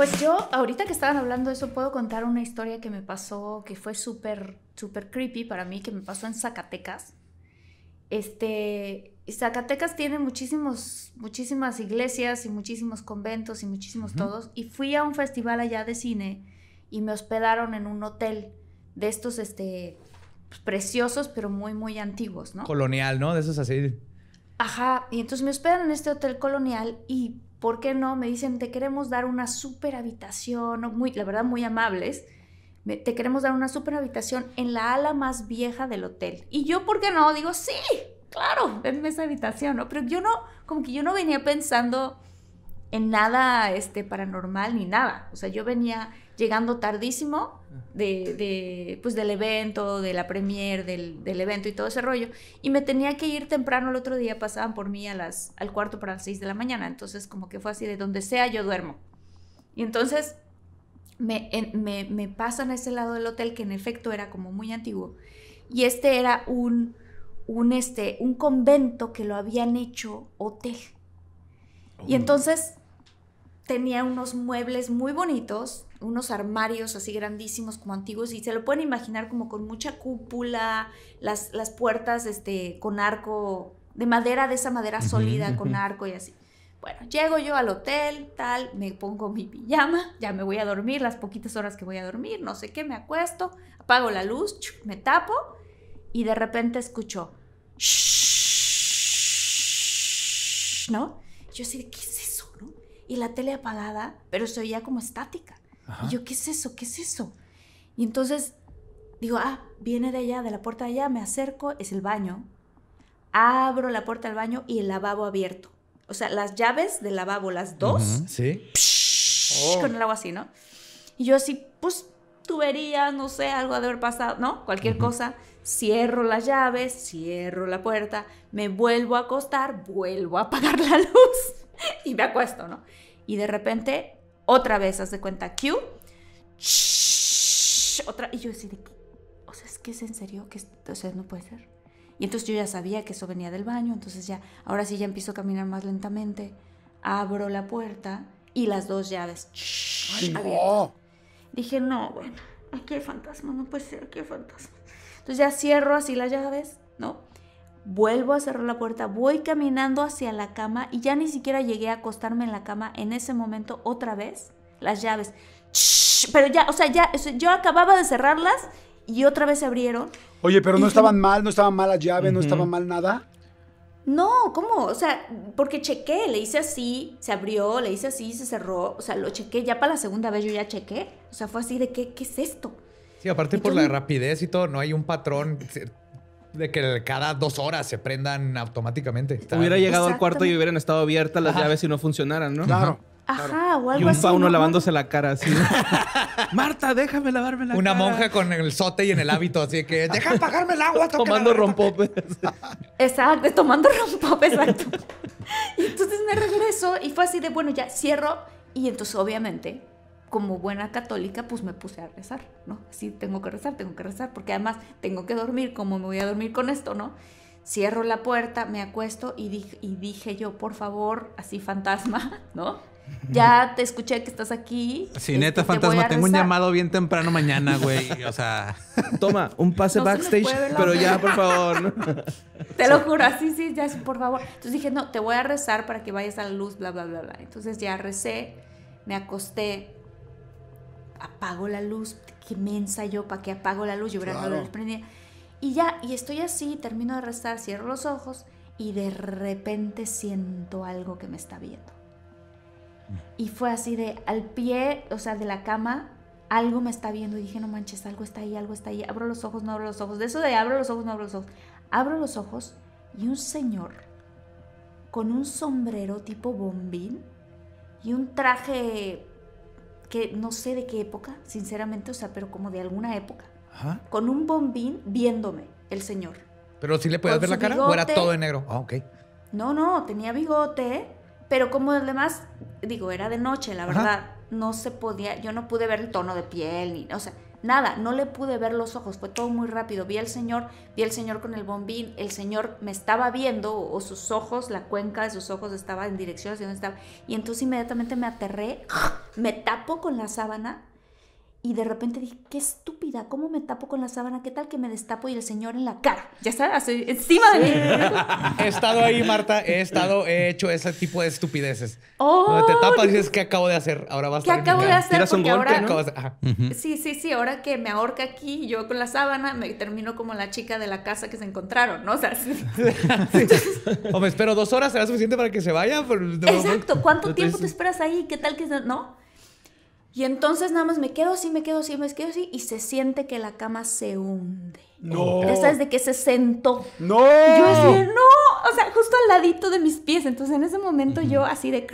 Pues yo, ahorita que estaban hablando de eso, puedo contar una historia que me pasó, que fue súper, súper creepy para mí, que me pasó en Zacatecas. Este, Zacatecas tiene muchísimos, muchísimas iglesias y muchísimos conventos y muchísimos todos. Y fui a un festival allá de cine y me hospedaron en un hotel de estos, este, pues, preciosos, pero muy, muy antiguos, ¿no? Colonial, ¿no? De esos así. Ajá, y entonces me hospedan en este hotel colonial y ¿por qué no? Me dicen, te queremos dar una super habitación, muy, la verdad muy amables, te queremos dar una super habitación en la ala más vieja del hotel. Y yo, ¿por qué no? Digo, sí, claro, denme esa habitación, ¿no? Pero yo no, como que yo no venía pensando en nada este, paranormal ni nada. O sea, yo venía llegando tardísimo de, pues del evento, de la premier, del, evento y todo ese rollo. Y me tenía que ir temprano el otro día, pasaban por mí a las, al cuarto para las 6 de la mañana. Entonces como que fue así, de donde sea yo duermo. Y entonces me, pasan a ese lado del hotel que en efecto era como muy antiguo. Y este era un, un, este, un convento que lo habían hecho hotel. Y oh. entonces tenía unos muebles muy bonitos, unos armarios así grandísimos como antiguos y se lo pueden imaginar como con mucha cúpula, las, las puertas este, con arco, de madera, de esa madera sólida con arco y así. Bueno, llego yo al hotel, tal, me pongo mi pijama, ya me voy a dormir, las poquitas horas que voy a dormir, no sé qué, me acuesto, apago la luz, me tapo y de repente escucho, ¿no? Yo así, ¿qué es eso? Y la tele apagada, pero se oía como estática. Y yo, ¿qué es eso? ¿Qué es eso? Y entonces digo, ah, viene de allá, de la puerta de allá, me acerco, es el baño. Abro la puerta del baño y el lavabo abierto. O sea, las llaves del lavabo, las dos. sí. Con el agua así, ¿no? Y yo así, pues tubería, no sé, algo de haber pasado, ¿no? Cualquier cosa. Cierro las llaves, cierro la puerta, me vuelvo a acostar, vuelvo a apagar la luz y me acuesto, ¿no? Y de repente otra vez, haz de cuenta, Q. otra. Y yo decía o sea, es que es en serio, que o sea, no puede ser. Y entonces yo ya sabía que eso venía del baño, entonces ya, ahora sí ya empiezo a caminar más lentamente, abro la puerta y las dos llaves. Dije, no, bueno, aquí hay fantasma, no puede ser, aquí hay fantasma. Entonces ya cierro así las llaves, ¿no? vuelvo a cerrar la puerta, voy caminando hacia la cama y ya ni siquiera llegué a acostarme en la cama en ese momento otra vez. Las llaves. pero ya, o sea, ya, yo acababa de cerrarlas y otra vez se abrieron. Oye, pero no estaban mal, no estaban mal las llaves, no estaba mal nada. No, ¿cómo? O sea, porque chequé, le hice así, se abrió, le hice así, se cerró, o sea, lo chequé, ya para la segunda vez yo ya chequé, o sea, fue así de, ¿qué, qué es esto? Sí, aparte por la rapidez y todo, no hay un patrón de que cada dos horas se prendan automáticamente. hubiera llegado al cuarto y hubieran estado abiertas las llaves y no funcionaran, ¿no? Claro. Ajá, o algo y un así, fauno lavándose la cara así. Marta, déjame lavarme la Una cara. Una monja con el sote y en el hábito, así que deja apagarme el agua. Tomando rompopes. exacto, tomando rompopes, exacto. Y entonces me regreso y fue así de, bueno, ya cierro. Y entonces obviamente como buena católica, pues me puse a rezar, ¿no? Sí, tengo que rezar, tengo que rezar, porque además tengo que dormir, ¿cómo me voy a dormir con esto, no? Cierro la puerta, me acuesto y dije, y dije yo, por favor, así fantasma, ¿no? Ya te escuché que estás aquí. Sí, este, neta, fantasma, tengo un llamado bien temprano mañana, güey. O sea, toma, un pase backstage, pero ya, por favor. Te lo juro, así, sí, ya, por favor. Entonces dije, no, te voy a rezar para que vayas a la luz, bla, bla, bla, bla. Entonces ya recé, me acosté, apago la luz, qué mensa yo, para que apago la luz, yo hubiera claro. la Y ya, y estoy así, termino de rezar, cierro los ojos y de repente siento algo que me está viendo. Mm. Y fue así de al pie, o sea, de la cama, algo me está viendo y dije, no manches, algo está ahí, algo está ahí, abro los ojos, no abro los ojos, de eso de abro los ojos, no abro los ojos, abro los ojos y un señor con un sombrero tipo bombín y un traje que no sé de qué época, sinceramente, o sea, pero como de alguna época. Ajá. Con un bombín viéndome, el señor. ¿Pero si le podías ver la cara o era todo de negro? Ah, ok. No, no, tenía bigote, pero como demás, digo, era de noche, la verdad. No se podía, yo no pude ver el tono de piel, ni, o sea, nada, no le pude ver los ojos, fue todo muy rápido. Vi al Señor, vi al Señor con el bombín, el Señor me estaba viendo o, sus ojos, la cuenca de sus ojos estaba en dirección hacia donde estaba. Y entonces inmediatamente me aterré, me tapo con la sábana y de repente dije, qué estúpida, ¿cómo me tapo con la sábana? ¿Qué tal que me destapo y el señor en la cara? Ya está, encima de mí. he estado ahí, Marta, he estado, he hecho ese tipo de estupideces. Oh. te tapas y dices, ¿qué acabo de hacer? Ahora vas a ¿Qué acabo de hacer? Tiras un Sí, sí, sí, ahora que me ahorca aquí, yo con la sábana, me termino como la chica de la casa que se encontraron, ¿no? O sea, me espero dos horas, ¿será suficiente para que se vayan Exacto, ¿cuánto tiempo te esperas ahí? ¿Qué tal que no? Y entonces nada más me quedo así, me quedo así, me quedo así y se siente que la cama se hunde. No. Esa es de que se sentó. No. Yo así, no, o sea, justo al ladito de mis pies. Entonces en ese momento yo así de,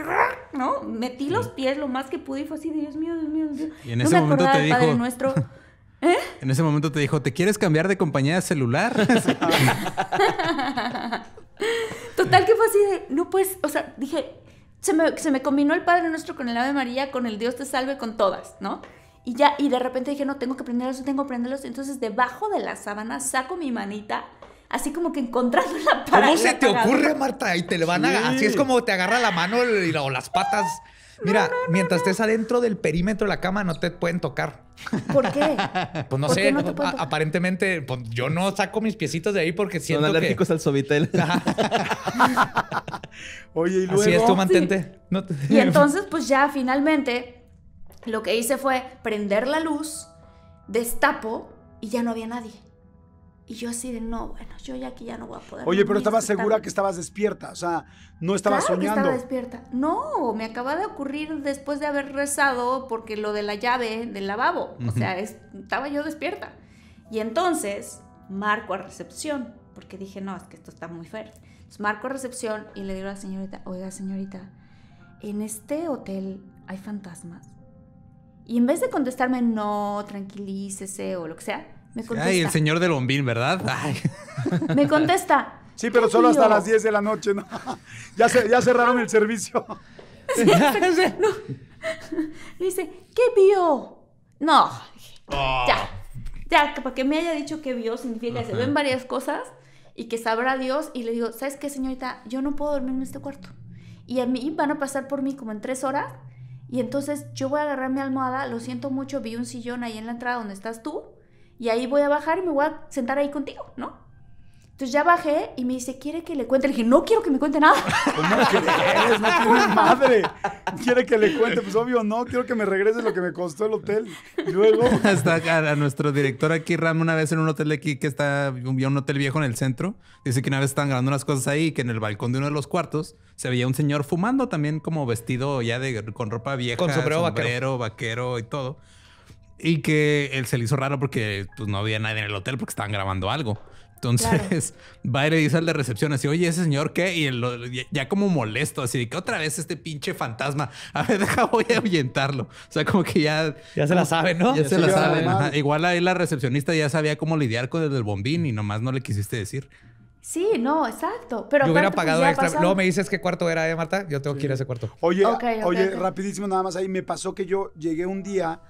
¿no? Metí los pies lo más que pude y fue así, Dios mío, Dios mío. Dios mío. Y en ese momento te dijo... Padre nuestro. ¿Eh? En ese momento te dijo, ¿te quieres cambiar de compañía de celular? Total que fue así de, no pues, o sea, dije, se me, combinó el Padre Nuestro con el Ave María, con el Dios te salve, con todas, ¿no? Y ya, y de repente dije, no, tengo que prenderlos, tengo que prenderlos. Entonces, debajo de la sábana saco mi manita, así como que encontrando la parada. ¿Cómo se te ocurre, Marta? Y te le van a. Así es como te agarra la mano o las patas. Mira, mientras estés adentro del perímetro de la cama, no te pueden tocar. ¿Por qué? Pues no sé. aparentemente, pues, yo no saco mis piecitos de ahí porque siento Son alérgicos al sobitel. Oye, y luego... Así es, tu mantente. Y entonces, pues ya finalmente, lo que hice fue prender la luz, destapo y ya no había nadie. Y yo así de, no, bueno, yo ya aquí ya no voy a poder. Oye, pero estabas segura que estabas despierta, o sea, no estabas soñando. estaba despierta. No, me acaba de ocurrir después de haber rezado porque lo de la llave del lavabo, o sea, estaba yo despierta. Y entonces marco a recepción, porque dije, no, es que esto está muy fuerte. Entonces marco a recepción y le digo a la señorita, oiga señorita, en este hotel hay fantasmas. Y en vez de contestarme, no, tranquilícese o lo que sea, me contesta. Ay, el señor de Lombín, ¿verdad? Me contesta. Sí, pero solo hasta las 10 de la noche, ¿no? Ya, se, ya cerraron el servicio. dice, ¿qué vio? No. Oh. Ya. Ya, para que me haya dicho que vio, significa que se ven varias cosas y que sabrá Dios. Y le digo, ¿sabes qué, señorita? Yo no puedo dormir en este cuarto. Y a mí van a pasar por mí como en tres horas. Y entonces yo voy a agarrar mi almohada. Lo siento mucho, vi un sillón ahí en la entrada donde estás tú y ahí voy a bajar y me voy a sentar ahí contigo, ¿no? Entonces ya bajé y me dice, ¿quiere que le cuente? Le dije, no quiero que me cuente nada. ¿Cómo crees? Pues no tiene madre. ¿Quiere que le cuente? Pues obvio no, quiero que me regrese lo que me costó el hotel. Y Luego... Hasta a, nuestro director aquí, Ram, una vez en un hotel aquí que está, un, un hotel viejo en el centro, dice que una vez estaban grabando unas cosas ahí que en el balcón de uno de los cuartos se veía un señor fumando también como vestido ya de, con ropa vieja. Con sombrero, vaquero. vaquero y todo. Y que él se le hizo raro porque pues, no había nadie en el hotel porque estaban grabando algo. Entonces va y le dice al de recepción así, oye, ese señor qué? Y ya, como molesto, así de que otra vez este pinche fantasma, a ver, deja, voy a ahuyentarlo. O sea, como que ya... Ya se la sabe, ¿no? Ya, se, la sabe. Igual ahí la recepcionista ya sabía cómo lidiar con el bombín y nomás no le quisiste decir. Sí, no, exacto. Pero yo hubiera pagado extra. Luego me dices qué cuarto era, ¿eh, Marta? Yo tengo que ir a ese cuarto. Oye, oye, rapidísimo nada más ahí. Me pasó que yo llegué un día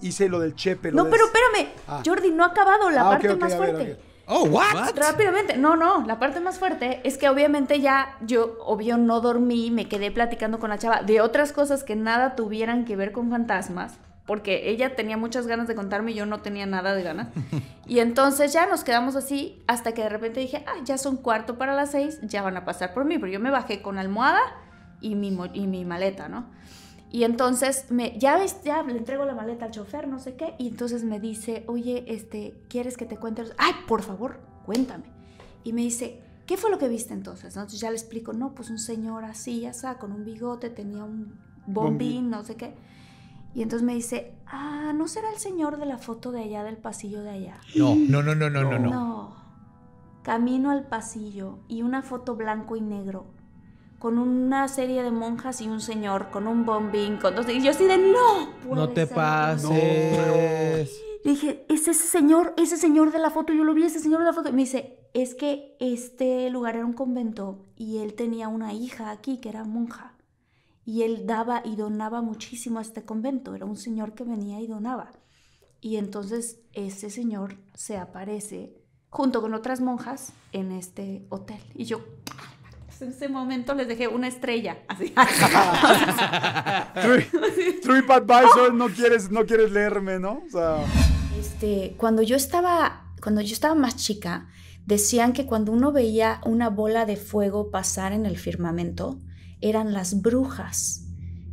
hice lo del Chepe. Lo no, pero espérame. Ah. Jordi, no ha acabado la ah, parte más fuerte. Oh, what? Rápidamente. No, no, la parte más fuerte es que obviamente ya yo, obvio, no dormí, me quedé platicando con la chava de otras cosas que nada tuvieran que ver con fantasmas, porque ella tenía muchas ganas de contarme y yo no tenía nada de ganas. Y entonces ya nos quedamos así hasta que de repente dije, ah, ya son cuarto para las seis, ya van a pasar por mí, pero yo me bajé con almohada y y mi maleta, ¿no? Y entonces me, ya ya le entrego la maleta al chofer, no sé qué, y entonces me dice, oye, este, ¿quieres que te cuente? Ay, por favor, cuéntame. Y me dice, ¿qué fue lo que viste entonces? Entonces ya le explico, no, pues un señor así, ya está, con un bigote, tenía un bombín, no sé qué. Y entonces me dice, ah, ¿no será el señor de la foto de allá, del pasillo de allá? No, no, no, no, no, no. No. no. Camino al pasillo y una foto blanco y negro con una serie de monjas y un señor, con un bombín, con dos... Y yo así de, no. No te pases. Dije, es ese señor, ese señor de la foto, yo lo vi, ese señor de la foto. Y me dice, es que este lugar era un convento y él tenía una hija aquí que era monja. Y él daba y donaba muchísimo a este convento, era un señor que venía y donaba. Y entonces ese señor se aparece junto con otras monjas en este hotel. Y yo, en ese momento les dejé una estrella. Así. TripAdvisor, no quieres, no quieres leerme, ¿no? O sea... este, cuando yo estaba, cuando yo estaba más chica, decían que cuando uno veía una bola de fuego pasar en el firmamento, eran las brujas,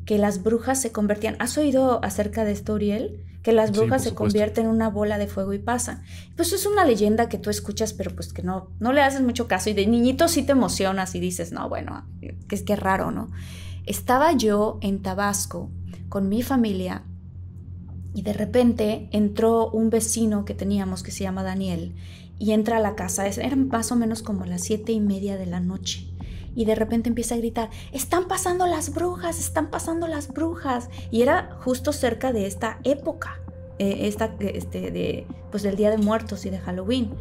que las brujas se convertían. ¿Has oído acerca de esto, Uriel? que las brujas se convierten en una bola de fuego y pasan. Pues es una leyenda que tú escuchas, pero pues que no, no le haces mucho caso y de niñito sí te emocionas y dices, no, bueno, es que raro, ¿no? Estaba yo en Tabasco con mi familia y de repente entró un vecino que teníamos que se llama Daniel y entra a la casa, era más o menos como las siete y media de la noche y de repente empieza a gritar, están pasando las brujas, están pasando las brujas. Y era justo cerca de esta época, eh, esta, eh, este, de, pues del Día de Muertos y de Halloween.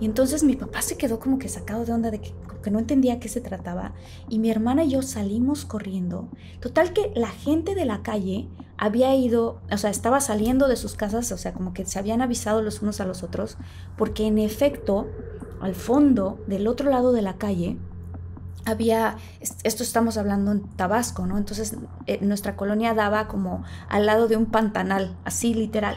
Y entonces mi papá se quedó como que sacado de onda, de que, no entendía qué se trataba. Y mi hermana y yo salimos corriendo. Total que la gente de la calle había ido, o sea, estaba saliendo de sus casas, o sea, como que se habían avisado los unos a los otros, porque en efecto, al fondo, del otro lado de la calle, había, esto estamos hablando en Tabasco, ¿no? Entonces eh, nuestra colonia daba como al lado de un pantanal, así literal.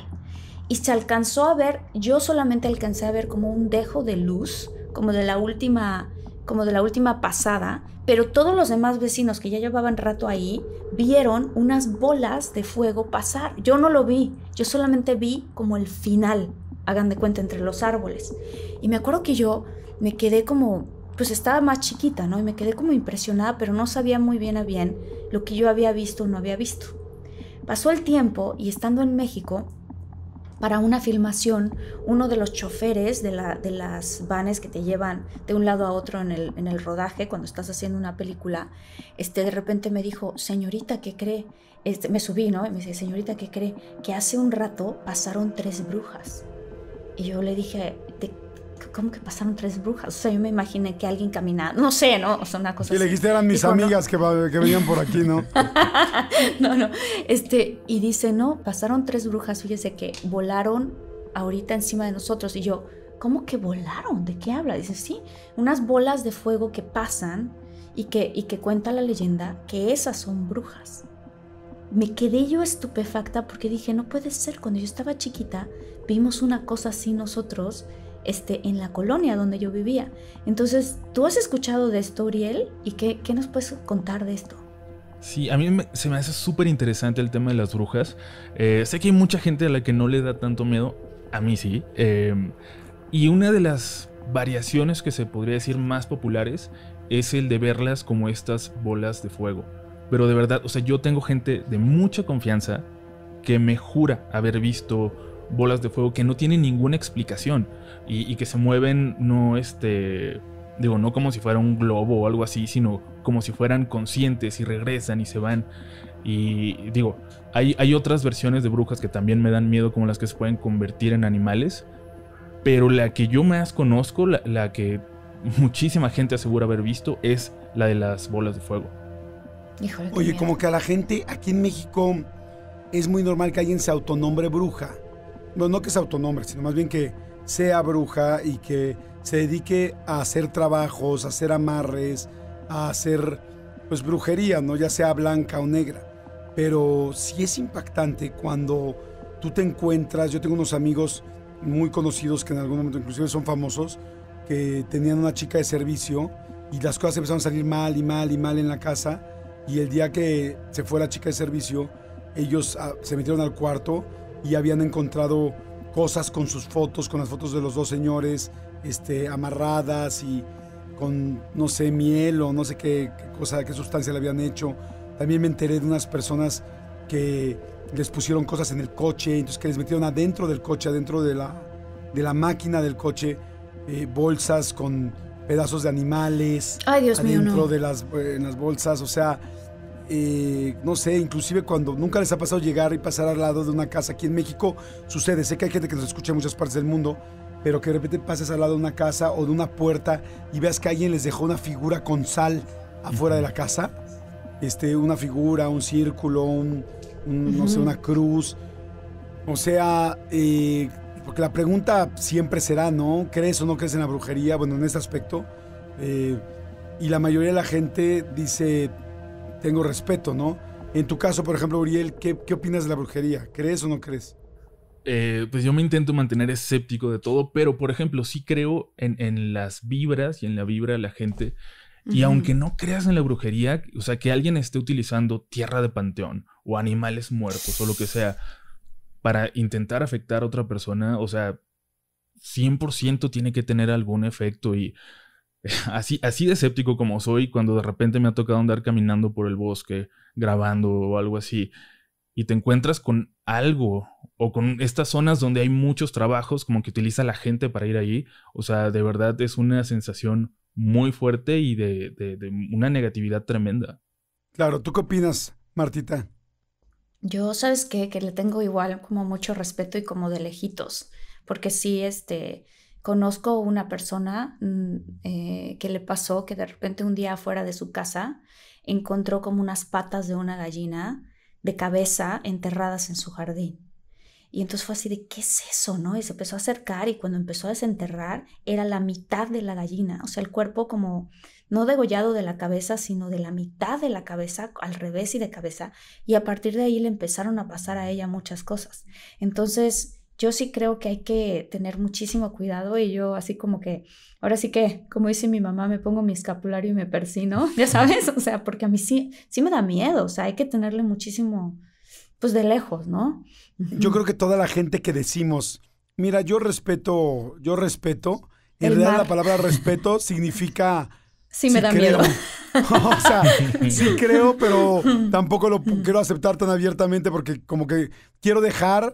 Y se alcanzó a ver, yo solamente alcancé a ver como un dejo de luz, como de la última, como de la última pasada, pero todos los demás vecinos que ya llevaban rato ahí vieron unas bolas de fuego pasar. Yo no lo vi, yo solamente vi como el final, hagan de cuenta, entre los árboles. Y me acuerdo que yo me quedé como pues estaba más chiquita, ¿no? Y me quedé como impresionada, pero no sabía muy bien a bien lo que yo había visto o no había visto. Pasó el tiempo y estando en México, para una filmación, uno de los choferes de, la, de las vanes que te llevan de un lado a otro en el, en el, rodaje, cuando estás haciendo una película, este, de repente me dijo, señorita, ¿qué cree? Este, me subí, ¿no? Y me dice, señorita, ¿qué cree? Que hace un rato pasaron tres brujas. Y yo le dije, ¿cómo que pasaron tres brujas? O sea, yo me imaginé que alguien caminaba, no sé, ¿no? O sea, una cosa y le dijiste, eran mis amigas que, que venían por aquí, ¿no? no, no. Este, y dice, no, pasaron tres brujas, fíjese que volaron ahorita encima de nosotros. Y yo, ¿cómo que volaron? ¿De qué habla? Dice, sí, unas bolas de fuego que pasan y que, y que cuenta la leyenda que esas son brujas me quedé yo estupefacta porque dije, no puede ser, cuando yo estaba chiquita vimos una cosa así nosotros este, en la colonia donde yo vivía. Entonces, ¿tú has escuchado de esto, Uriel? ¿Y qué, nos puedes contar de esto? Sí, a mí se me hace súper interesante el tema de las brujas. Eh, sé que hay mucha gente a la que no le da tanto miedo, a mí sí. Em, y una de las variaciones que se podría decir más populares es el de verlas como estas bolas de fuego. Pero de verdad, o sea, yo tengo gente de mucha confianza que me jura haber visto bolas de fuego que no tienen ninguna explicación y, que se mueven no este digo no como si fuera un globo o algo así sino como si fueran conscientes y regresan y se van y digo hay, hay otras versiones de brujas que también me dan miedo como las que se pueden convertir en animales pero la que yo más conozco la, que muchísima gente asegura haber visto es la de las bolas de fuego Oye, como que a la gente aquí en México es muy normal que alguien se autonombre bruja no que sea autónoma sino más bien que sea bruja y que se dedique a hacer trabajos, a hacer amarres, a hacer pues brujería, ¿no? Ya sea blanca o negra. Pero sí es impactante cuando tú te encuentras, yo tengo unos amigos muy conocidos que en algún momento inclusive son famosos, que tenían una chica de servicio y las cosas empezaron a salir mal y mal y mal en la casa y el día que se fue la chica de servicio, ellos ah, se metieron al cuarto y habían encontrado cosas con sus fotos, con las fotos de los dos señores, este, amarradas y con, no sé, miel o no sé qué, cosa, qué sustancia le habían hecho. También me enteré de unas personas que les pusieron cosas en el coche, entonces que les metieron adentro del coche, adentro de la, de la máquina del coche, eh, bolsas con pedazos de animales. Ay, Dios de las, eh, las bolsas, o sea, eh, no sé, inclusive cuando nunca les ha pasado llegar y pasar al lado de una casa aquí en México, sucede. Sé que hay gente que nos escucha en muchas partes del mundo, pero que de repente pases al lado de una casa o de una puerta y veas que alguien les dejó una figura con sal afuera de la casa. Este, una figura, un círculo, no sé, una cruz. O sea, eh, porque la pregunta siempre será, ¿no? ¿Crees o no crees en la brujería? Bueno, en este aspecto. Eh, y la mayoría de la gente dice, tengo respeto, ¿no? En tu caso, por ejemplo, Uriel, ¿qué, opinas de la brujería? ¿Crees o no crees? Eh, pues yo me intento mantener escéptico de todo, pero por ejemplo, sí creo en, las vibras y en la vibra de la gente. Y aunque no creas en la brujería, o sea, que alguien esté utilizando tierra de panteón o animales muertos o lo que sea para intentar afectar a otra persona, o sea, 100% tiene que tener algún efecto y así, así de escéptico como soy, cuando de repente me ha tocado andar caminando por el bosque, grabando o algo así, y te encuentras con algo o con estas zonas donde hay muchos trabajos como que utiliza la gente para ir allí o sea, de verdad es una sensación muy fuerte y de, una negatividad tremenda. Claro, ¿tú qué opinas, Martita? Yo, ¿sabes Que le tengo igual como mucho respeto y como de lejitos, porque sí, este, Conozco una persona mm, eh, que le pasó que de repente un día afuera de su casa encontró como unas patas de una gallina de cabeza enterradas en su jardín. Y entonces fue así de, ¿qué es eso? ¿no? Y se empezó a acercar y cuando empezó a desenterrar era la mitad de la gallina, o sea, el cuerpo como no degollado de la cabeza, sino de la mitad de la cabeza, al revés y de cabeza. Y a partir de ahí le empezaron a pasar a ella muchas cosas. Entonces, yo sí creo que hay que tener muchísimo cuidado y yo así como que, ahora sí que, como dice mi mamá, me pongo mi escapulario y me persino, ya sabes, o sea, porque a mí sí, sí me da miedo, o sea, hay que tenerle muchísimo, pues de lejos, ¿no? Yo creo que toda la gente que decimos, mira, yo respeto, yo respeto, en realidad la palabra respeto significa... Sí me da miedo. o sea, sí creo, pero tampoco lo quiero aceptar tan abiertamente porque como que quiero dejar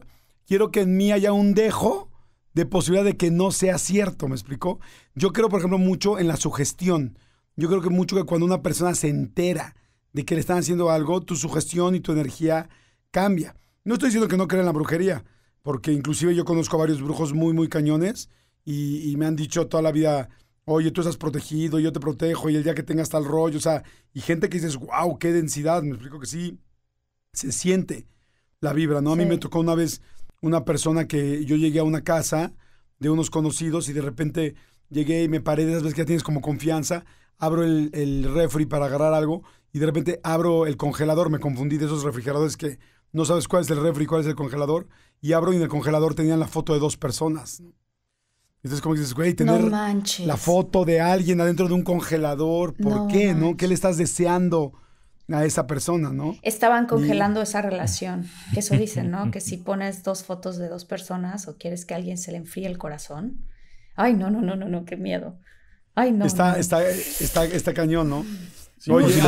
quiero que en mí haya un dejo de posibilidad de que no sea cierto, ¿me explicó? Yo creo, por ejemplo, mucho en la sugestión. Yo creo que mucho que cuando una persona se entera de que le están haciendo algo, tu sugestión y tu energía cambia. No estoy diciendo que no crean en la brujería, porque inclusive yo conozco a varios brujos muy, muy cañones y, me han dicho toda la vida, oye, tú estás protegido, yo te protejo, y el día que tengas tal rollo, o sea, y gente que dices, wow, qué densidad, me explico que sí, se siente la vibra, ¿no? A mí me tocó una vez una persona que yo llegué a una casa de unos conocidos y de repente llegué y me paré de esas veces que ya tienes como confianza, abro el, el refri para agarrar algo y de repente abro el congelador, me confundí de esos refrigeradores que no sabes cuál es el refri, cuál es el congelador, y abro y en el congelador tenían la foto de dos personas. Entonces como dices, güey, tener la foto de alguien adentro de un congelador, ¿por qué? ¿No? ¿Qué le estás deseando? a esa persona, ¿no? Estaban congelando esa relación. eso dicen, ¿no? que si pones dos fotos de dos personas o quieres que alguien se le enfríe el corazón. Ay, no, no, no, no, no, qué miedo. Ay, no. Está, Está, está, cañón, ¿no? Oye, si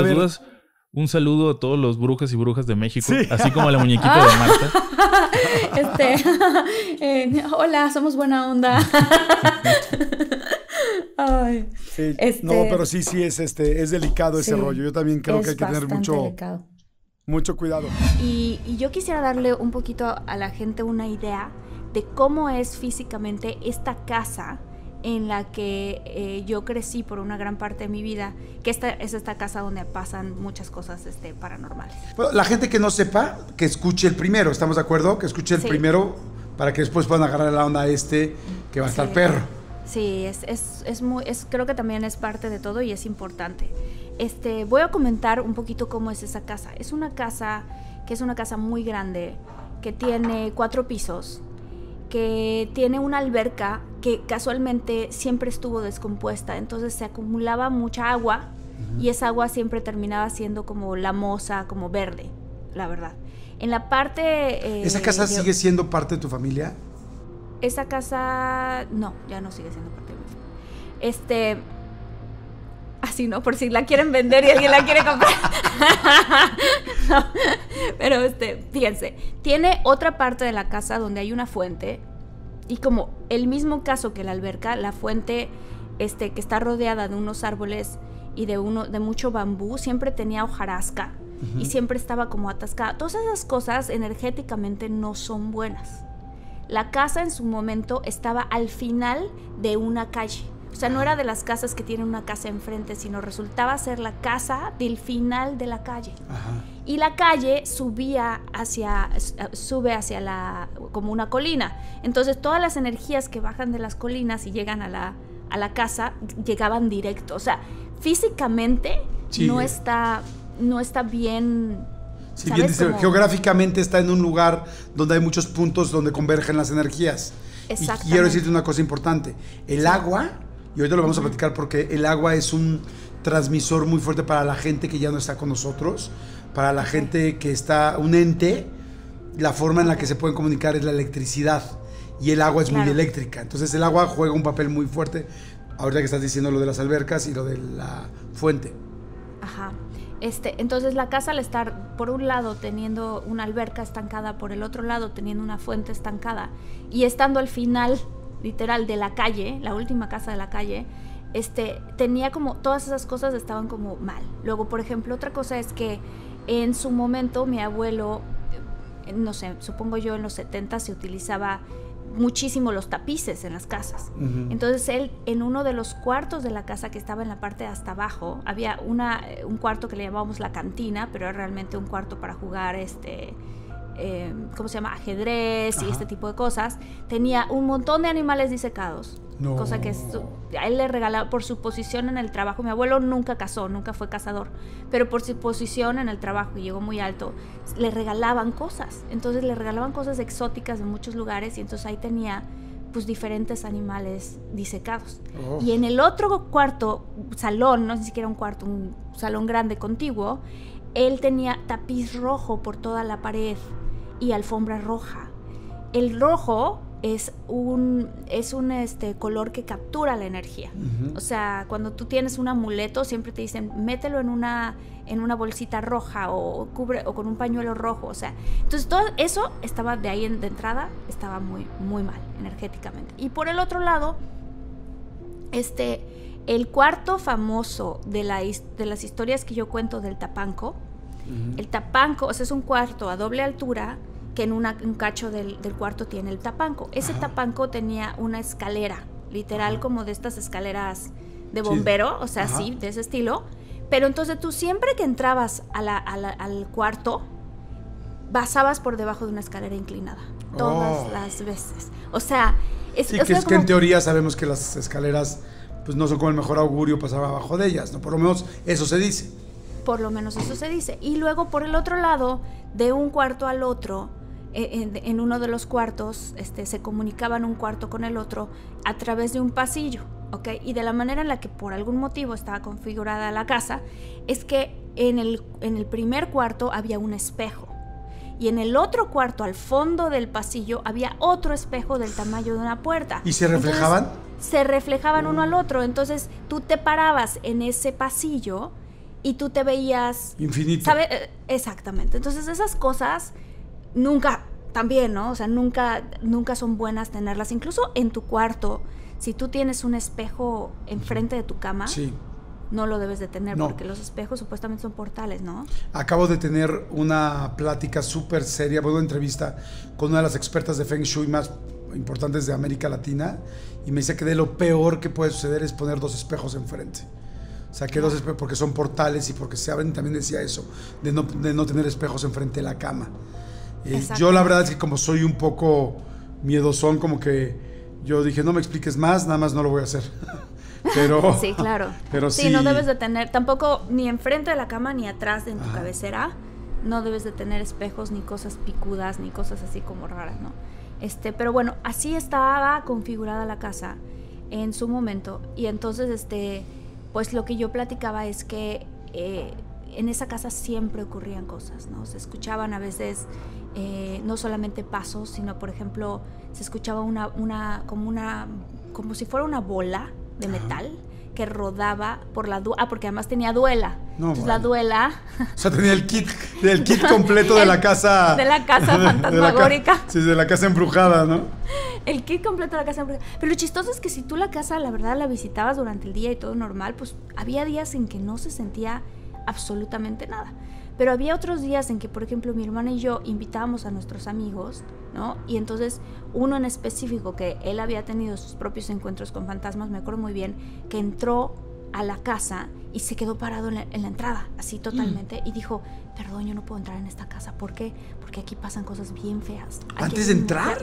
un saludo a todos los brujas y brujas de México, así como a la muñequita de Marta. Este, eh, hola, somos buena onda. Ay. No, este pero sí, sí es este, es delicado ese rollo. Yo también creo que hay que tener mucho, mucho cuidado. Y, yo quisiera darle un poquito a la gente una idea de cómo es físicamente esta casa en la que eh, yo crecí por una gran parte de mi vida, que esta, es esta casa donde pasan muchas cosas este, paranormales. la gente que no sepa, que escuche el primero, ¿estamos de acuerdo? Que escuche el primero para que después puedan agarrar la onda a este que va a estar perro. Sí, es, muy, creo que también es parte de todo y es importante. Este, voy a comentar un poquito cómo es esa casa. Es una casa que es una casa muy grande, que tiene cuatro pisos, que tiene una alberca que casualmente siempre estuvo descompuesta, entonces se acumulaba mucha agua y esa agua siempre terminaba siendo como la moza, como verde, la verdad. En la parte... Eh, ¿Esa casa sigue siendo parte de tu familia? Esa casa, no, ya no sigue siendo parte de mi Este, así, ¿no? Por si la quieren vender y alguien la quiere comprar. pero este, piense tiene otra parte de la casa donde hay una fuente y como el mismo caso que la alberca, la fuente este, que está rodeada de unos árboles y de, uno, de mucho bambú siempre tenía hojarasca y siempre estaba como atascada. Todas esas cosas energéticamente no son buenas. La casa en su momento estaba al final de una calle. O sea, no era de las casas que tienen una casa enfrente, sino resultaba ser la casa del final de la calle. Y la calle subía hacia, sube hacia la, como una colina. Entonces todas las energías que bajan de las colinas y llegan a la, casa, llegaban directo. O sea, físicamente no, está, no está bien geográficamente está en un lugar donde hay muchos puntos donde convergen las energías. Y quiero decirte una cosa importante. El agua, y ahorita lo vamos a platicar porque el agua es un transmisor muy fuerte para la gente que ya no está con nosotros, para la gente que está un ente, la forma en la que se pueden comunicar es la electricidad y el agua es muy eléctrica. Entonces el agua juega un papel muy fuerte. Ahorita que estás diciendo lo de las albercas y lo de la fuente. Este, entonces la casa al estar por un lado teniendo una alberca estancada, por el otro lado teniendo una fuente estancada y estando al final literal de la calle, la última casa de la calle, este, tenía como todas esas cosas estaban como mal. Luego, por ejemplo, otra cosa es que en su momento mi abuelo, eh, no sé, supongo yo en los 70 se utilizaba muchísimo los tapices en las casas. Entonces él en uno de los cuartos de la casa que estaba en la parte de hasta abajo, había una, eh, un cuarto que le llamábamos la cantina, pero era realmente un cuarto para jugar este... Eh, ¿Cómo se llama? Ajedrez y este tipo de cosas. Tenía un montón de animales disecados Cosa que a él le regalaba por su posición en el trabajo. Mi abuelo nunca casó, nunca fue cazador, pero por su posición en el trabajo, y llegó muy alto, le regalaban cosas. Entonces le regalaban cosas exóticas de muchos lugares y entonces ahí tenía pues diferentes animales disecados. Oh. Y en el otro cuarto, salón, no ni siquiera un cuarto, un salón grande contiguo, él tenía tapiz rojo por toda la pared y alfombra roja. El rojo es un, es un este, color que captura la energía. O sea, cuando tú tienes un amuleto, siempre te dicen, mételo en una, en una bolsita roja o, cubre, o con un pañuelo rojo. O sea, entonces todo eso estaba de ahí de entrada, estaba muy, muy mal energéticamente. Y por el otro lado, este, el cuarto famoso de, la, de las historias que yo cuento del tapanco, el tapanco, o sea, es un cuarto a doble altura que en un cacho del, cuarto tiene el tapanco. Ese tapanco tenía una escalera, literal como de estas escaleras de bombero, o sea, sí, de ese estilo. Pero entonces tú siempre que entrabas al cuarto, pasabas por debajo de una escalera inclinada, todas oh. las veces. O sea, es, que, que en teoría sabemos que las escaleras pues no son como el mejor augurio pasar abajo de ellas, ¿no? Por lo menos eso se dice. Por lo menos eso se dice. Y luego por el otro lado, de un cuarto al otro, e, en, uno de los cuartos, este, se comunicaban un cuarto con el otro a través de un pasillo, ¿ok? Y de la manera en la que por algún motivo estaba configurada la casa, es que en el, en el primer cuarto había un espejo. Y en el otro cuarto, al fondo del pasillo, había otro espejo del tamaño de una puerta. ¿Y se reflejaban? se reflejaban uno al mm. otro. Entonces tú te parabas en ese pasillo y tú te veías... Infinito. Eh, exactamente. Entonces esas cosas nunca, también, ¿no? O sea, nunca, nunca son buenas tenerlas. Incluso en tu cuarto, si tú tienes un espejo enfrente de tu cama, sí. no lo debes de tener, porque los espejos supuestamente son portales, ¿no? Acabo de tener una plática súper seria, una entrevista con una de las expertas de Feng Shui más importantes de América Latina, y me dice que de lo peor que puede suceder es poner dos espejos enfrente. O sea, que dos espejos, porque son portales y porque se abren, también decía eso, de no, de no tener espejos enfrente de la cama. Eh, yo la verdad es que como soy un poco miedosón, como que yo dije, no me expliques más, nada más no lo voy a hacer. pero sí, claro. Pero sí, no debes de tener tampoco ni enfrente de la cama ni atrás de en tu cabecera. No debes de tener espejos ni cosas picudas ni cosas así como raras, ¿no? Este, pero bueno, así estaba configurada la casa en su momento y entonces este pues lo que yo platicaba es que eh, en esa casa siempre ocurrían cosas, ¿no? Se escuchaban a veces eh, no solamente pasos, sino por ejemplo se escuchaba una, una, como una, como si fuera una bola de metal que rodaba por la duela, ah, porque además tenía duela. No, Entonces, la duela. O sea, tenía el kit, el kit completo de la casa. De la casa fantasmagórica. sí, de la casa embrujada, ¿no? El kit completo de la casa embrujada. Pero lo chistoso es que si tú la casa, la verdad, la visitabas durante el día y todo normal, pues había días en que no se sentía absolutamente nada. Pero había otros días en que, por ejemplo, mi hermana y yo invitábamos a nuestros amigos, ¿no? Y entonces uno en específico, que él había tenido sus propios encuentros con fantasmas, me acuerdo muy bien, que entró a la casa y se quedó parado en la, entrada, así mm. totalmente, y dijo, perdón, yo no puedo entrar en esta casa. ¿Por qué? Porque aquí pasan cosas bien feas. ¿Antes de entrar?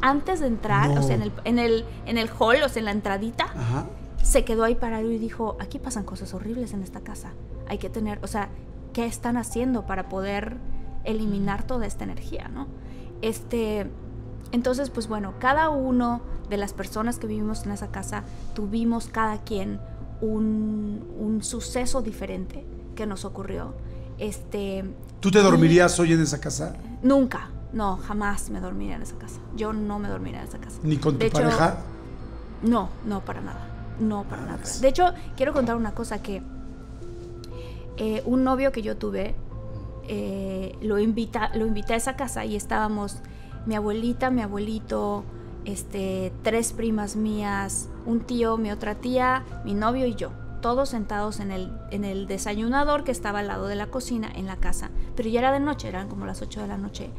antes de entrar, o sea, en el, en, el, en el hall, o sea, en la entradita, Ajá se quedó ahí parado y dijo, aquí pasan cosas horribles en esta casa. Hay que tener, o sea, ¿qué están haciendo para poder eliminar toda esta energía, no? Este, entonces, pues bueno, cada uno de las personas que vivimos en esa casa tuvimos cada quien un, suceso diferente que nos ocurrió. Este, ¿Tú te dormirías hoy en esa casa? Nunca, no, jamás me dormiría en esa casa. Yo no me dormiría en esa casa. ¿Ni con tu pareja? no, no, para nada. No, para ah, nada. De hecho, quiero contar una cosa que eh, un novio que yo tuve eh, lo, invita, lo invité a esa casa y estábamos mi abuelita, mi abuelito, este, tres primas mías, un tío, mi otra tía, mi novio y yo. Todos sentados en el, en el desayunador que estaba al lado de la cocina en la casa. Pero ya era de noche, eran como las 8 de la noche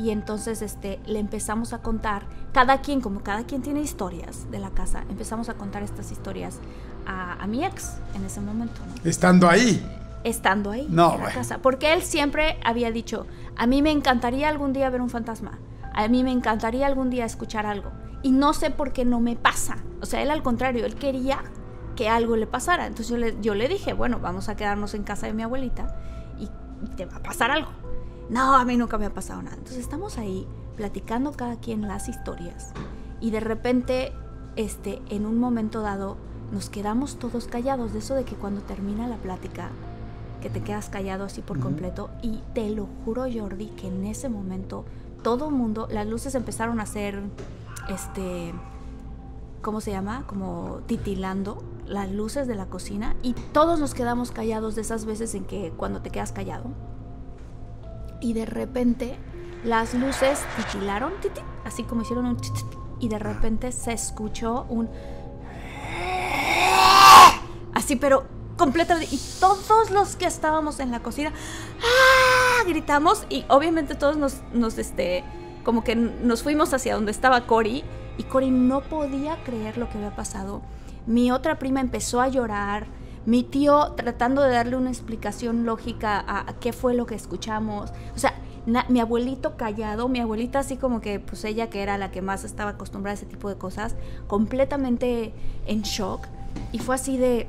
y entonces este, le empezamos a contar, cada quien, como cada quien tiene historias de la casa, empezamos a contar estas historias a, mi ex en ese momento. Estando ahí. Estando ahí no, en la casa. Porque él siempre había dicho, a mí me encantaría algún día ver un fantasma, a mí me encantaría algún día escuchar algo. Y no sé por qué no me pasa. O sea, él al contrario, él quería que algo le pasara. Entonces yo le, yo le dije, bueno, vamos a quedarnos en casa de mi abuelita y te va a pasar algo no, a mí nunca me ha pasado nada. Entonces estamos ahí platicando cada quien las historias y de repente, este, en un momento dado, nos quedamos todos callados. De eso de que cuando termina la plática, que te quedas callado así por completo. Y te lo juro, Jordi, que en ese momento todo el mundo, las luces empezaron a ser, este, ¿cómo se llama? Como titilando las luces de la cocina y todos nos quedamos callados de esas veces en que cuando te quedas callado y de repente las luces titilaron, así como hicieron un chit. y de repente se escuchó un así pero completamente y todos los que estábamos en la cocina ¡ah! gritamos y obviamente todos nos, nos este como que nos fuimos hacia donde estaba Cory y Cory no podía creer lo que había pasado. Mi otra prima empezó a llorar mi tío tratando de darle una explicación lógica a, qué fue lo que escuchamos. O sea, mi abuelito callado, mi abuelita así como que, pues ella que era la que más estaba acostumbrada a ese tipo de cosas, completamente en shock. Y fue así de,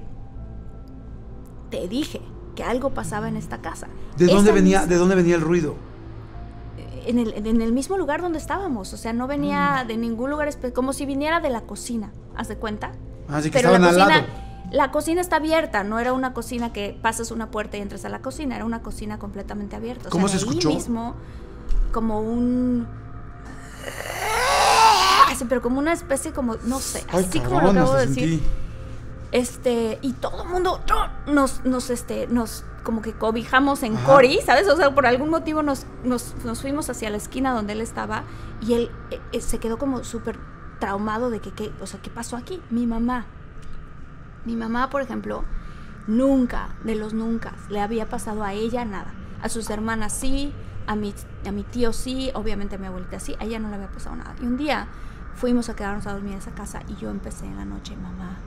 te dije que algo pasaba en esta casa. ¿De dónde, venía, ¿de dónde venía el ruido? En el, mismo lugar donde estábamos, o sea, no venía mm. de ningún lugar, como si viniera de la cocina, ¿haz de cuenta? Así ah, que Pero la la cocina está abierta, no era una cocina que pasas una puerta y entras a la cocina, era una cocina completamente abierta. O sea, se mismo, como un ah, pero como una especie como no sé, así como lo acabo de decir. Este, y todo el mundo nos nos este nos como que cobijamos en cori Cory, ¿sabes? O sea, por algún motivo nos, nos, fuimos hacia la esquina donde él estaba y él eh, eh, se quedó como súper traumado de que, que, o sea, ¿qué pasó aquí? Mi mamá, mi mamá, por ejemplo, nunca, de los nunca, le había pasado a ella nada. A sus hermanas sí, a mi, a mi tío sí, obviamente a mi abuelita sí, a ella no le había pasado nada. Y un día fuimos a quedarnos a dormir en esa casa y yo empecé en la noche, mamá,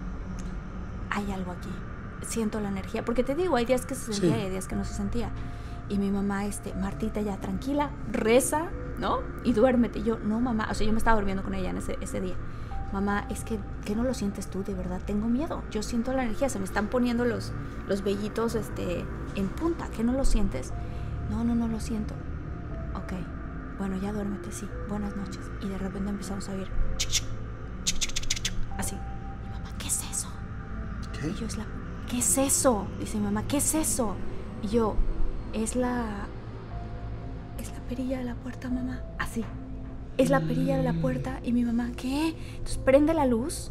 hay algo aquí. Siento la energía, porque te digo, hay días que se sentía y hay días que no se sentía. Y mi mamá, este, Martita, ya tranquila, reza, ¿no? Y duérmete. yo, no, mamá, o sea, yo me estaba durmiendo con ella en ese, ese día mamá, es que, ¿qué no lo sientes tú? De verdad, tengo miedo. Yo siento la energía, se me están poniendo los, los vellitos este, en punta, ¿qué no lo sientes? No, no, no lo siento. Ok, bueno, ya duérmete, sí, buenas noches. Y de repente empezamos a oír, así. mamá, ¿qué es eso? ¿Qué? es la, ¿qué es eso? Dice mi mamá, ¿qué es eso? Y yo, es la, es la perilla de la puerta, mamá, así es la perilla de la puerta. Y mi mamá, ¿qué? Entonces prende la luz.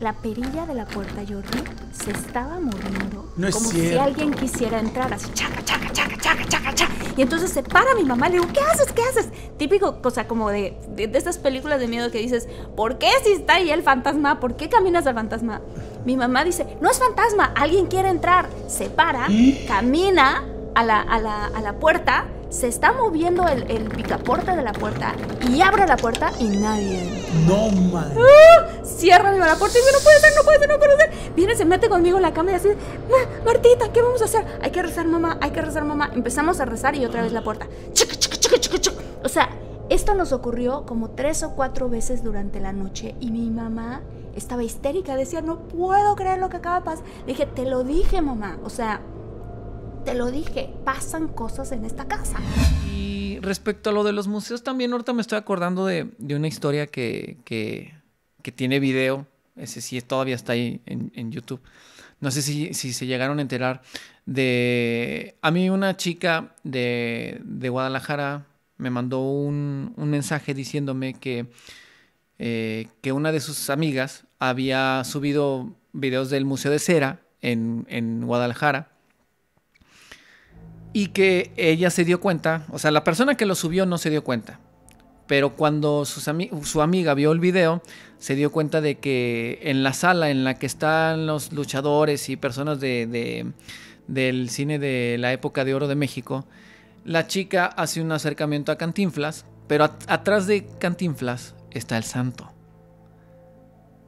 La perilla de la puerta, Jordi, se estaba moviendo. No es como si alguien quisiera entrar así, chaca, chaca, chaca, chaca, chaca, chaca. Y entonces se para mi mamá, le digo, ¿qué haces? ¿Qué haces? Típico cosa como de, de, estas películas de miedo que dices, ¿por qué si está ahí el fantasma? ¿Por qué caminas al fantasma? Mi mamá dice, no es fantasma, alguien quiere entrar. Se para, camina a la, a la, a la puerta se está moviendo el, picaporte de la puerta y abre la puerta y nadie. No, madre! ¡Ah! Cierra la puerta y dice, no puede ser, no puede ser, no puede ser. Viene, se mete conmigo en la cama y así, Martita, ¿qué vamos a hacer? Hay que rezar, mamá, hay que rezar, mamá. Empezamos a rezar y otra vez la puerta. Chica, chica, chica, chica, chica. O sea, esto nos ocurrió como tres o cuatro veces durante la noche y mi mamá estaba histérica, decía, no puedo creer lo que acaba de pasar. Le dije, te lo dije, mamá. O sea, te lo dije, pasan cosas en esta casa. Y respecto a lo de los museos, también ahorita me estoy acordando de, una historia que, tiene video. Ese sí todavía está ahí en, YouTube. No sé si, se llegaron a enterar de... A mí una chica de, Guadalajara me mandó un, mensaje diciéndome que, eh, que una de sus amigas había subido videos del Museo de Cera en Guadalajara y que ella se dio cuenta, o sea, la persona que lo subió no se dio cuenta. Pero cuando su amiga vio el video, se dio cuenta de que en la sala en la que están los luchadores y personas de, del cine de la época de oro de México, la chica hace un acercamiento a Cantinflas, pero atrás de Cantinflas está el santo.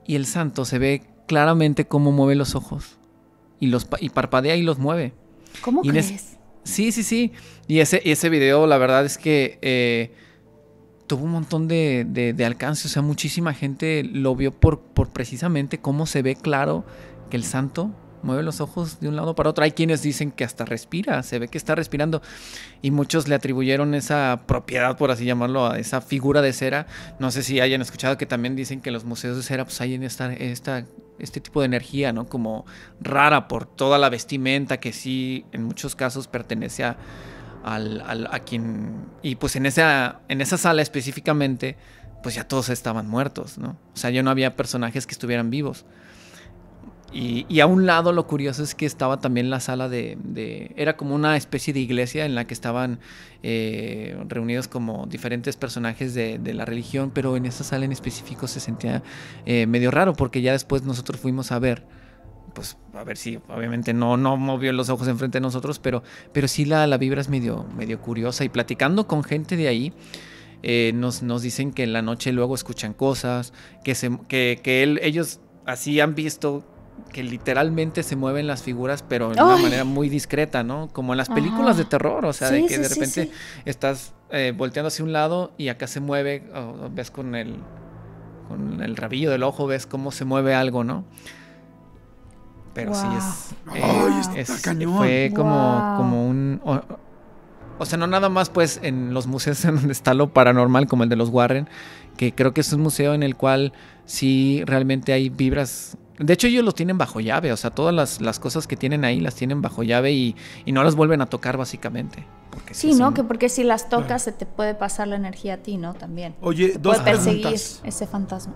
Y el santo se ve claramente cómo mueve los ojos y, los parpadea y los mueve. ¿Cómo crees? Sí, sí, sí. Y ese, ese video, la verdad es que eh, tuvo un montón de, de, alcance. O sea, muchísima gente lo vio por, por precisamente cómo se ve claro que el santo mueve los ojos de un lado para otro. Hay quienes dicen que hasta respira, se ve que está respirando. Y muchos le atribuyeron esa propiedad, por así llamarlo, a esa figura de cera. No sé si hayan escuchado que también dicen que en los museos de cera pues hay en esta, este tipo de energía, ¿no? Como rara por toda la vestimenta que sí en muchos casos pertenece a... quien... Y pues en esa, en esa sala específicamente, pues ya todos estaban muertos, ¿no? O sea, ya no había personajes que estuvieran vivos. Y, a un lado lo curioso es que estaba también la sala de... era como una especie de iglesia en la que estaban eh, reunidos como diferentes personajes de, la religión, pero en esa sala en específico se sentía eh, medio raro porque ya después nosotros fuimos a ver pues a ver si obviamente no, no movió los ojos enfrente de nosotros, pero, pero sí la, la vibra es medio, medio curiosa. Y platicando con gente de ahí, eh, nos, dicen que en la noche luego escuchan cosas, que, se, que, ellos así han visto que literalmente se mueven las figuras, pero de una manera muy discreta, ¿no? Como en las películas de terror, o sea, de que de repente estás eh, volteando hacia un lado y acá se mueve, ves con el, con el rabillo del ojo, ves cómo se mueve algo, ¿no? Pero sí es, eh, fue como, como un... o sea, no nada más pues en los museos en donde está lo paranormal como el de los Warren, que creo que es un museo en el cual sí realmente hay vibras de hecho, ellos los tienen bajo llave, o sea, todas las, las cosas que tienen ahí las tienen bajo llave y, no las vuelven a tocar básicamente. Porque sí, ¿no? Que porque si las tocas se te puede pasar la energía a ti, ¿no? También. Oye, puede perseguir ese fantasma.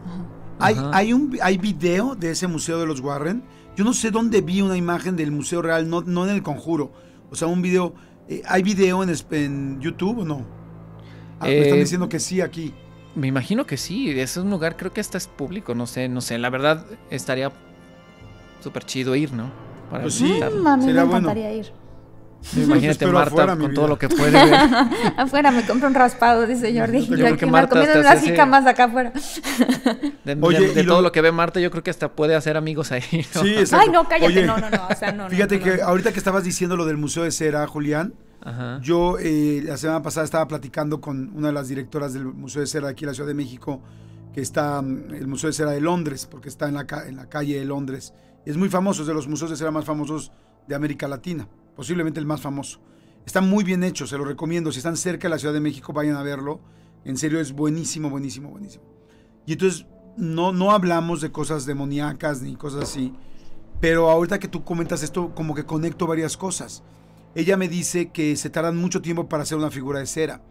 Hay, hay, un, hay video de ese museo de los Warren. Yo no sé dónde vi una imagen del museo real, no, no en el conjuro. O sea, un video. Eh, ¿Hay video en, YouTube o no? Ah, me están eh, diciendo que sí aquí me imagino que sí. Es un lugar, creo que hasta es público, no sé, no sé. La verdad, estaría súper chido ir, ¿no? Para pues sí, mm, a me encantaría ir. Imagínate Marta con todo lo que puede ver. afuera me compro un raspado, dice Jordi. Yo, yo que Marta Marco, hasta hace... más acá afuera. De, Oye, todo lo que ve Marta, yo creo que hasta puede hacer amigos ahí. Sí, Ay, no, cállate, no, no, no, Fíjate que ahorita que estabas diciendo lo del Museo de Cera, Julián, yo eh, la semana pasada estaba platicando con una de las directoras del Museo de Cera aquí en la Ciudad de México, que está mm, el Museo de Cera de Londres, porque está en la, calle de Londres. Es muy famoso, es de los museos de cera más famosos de América Latina, posiblemente el más famoso. Está muy bien hecho, se lo recomiendo. Si están cerca de la Ciudad de México, vayan a verlo. En serio, es buenísimo, buenísimo, buenísimo. Y entonces, no, no hablamos de cosas demoníacas ni cosas así. Pero ahorita que tú comentas esto, como que conecto varias cosas. Ella me dice que se tardan mucho tiempo para hacer una figura de cera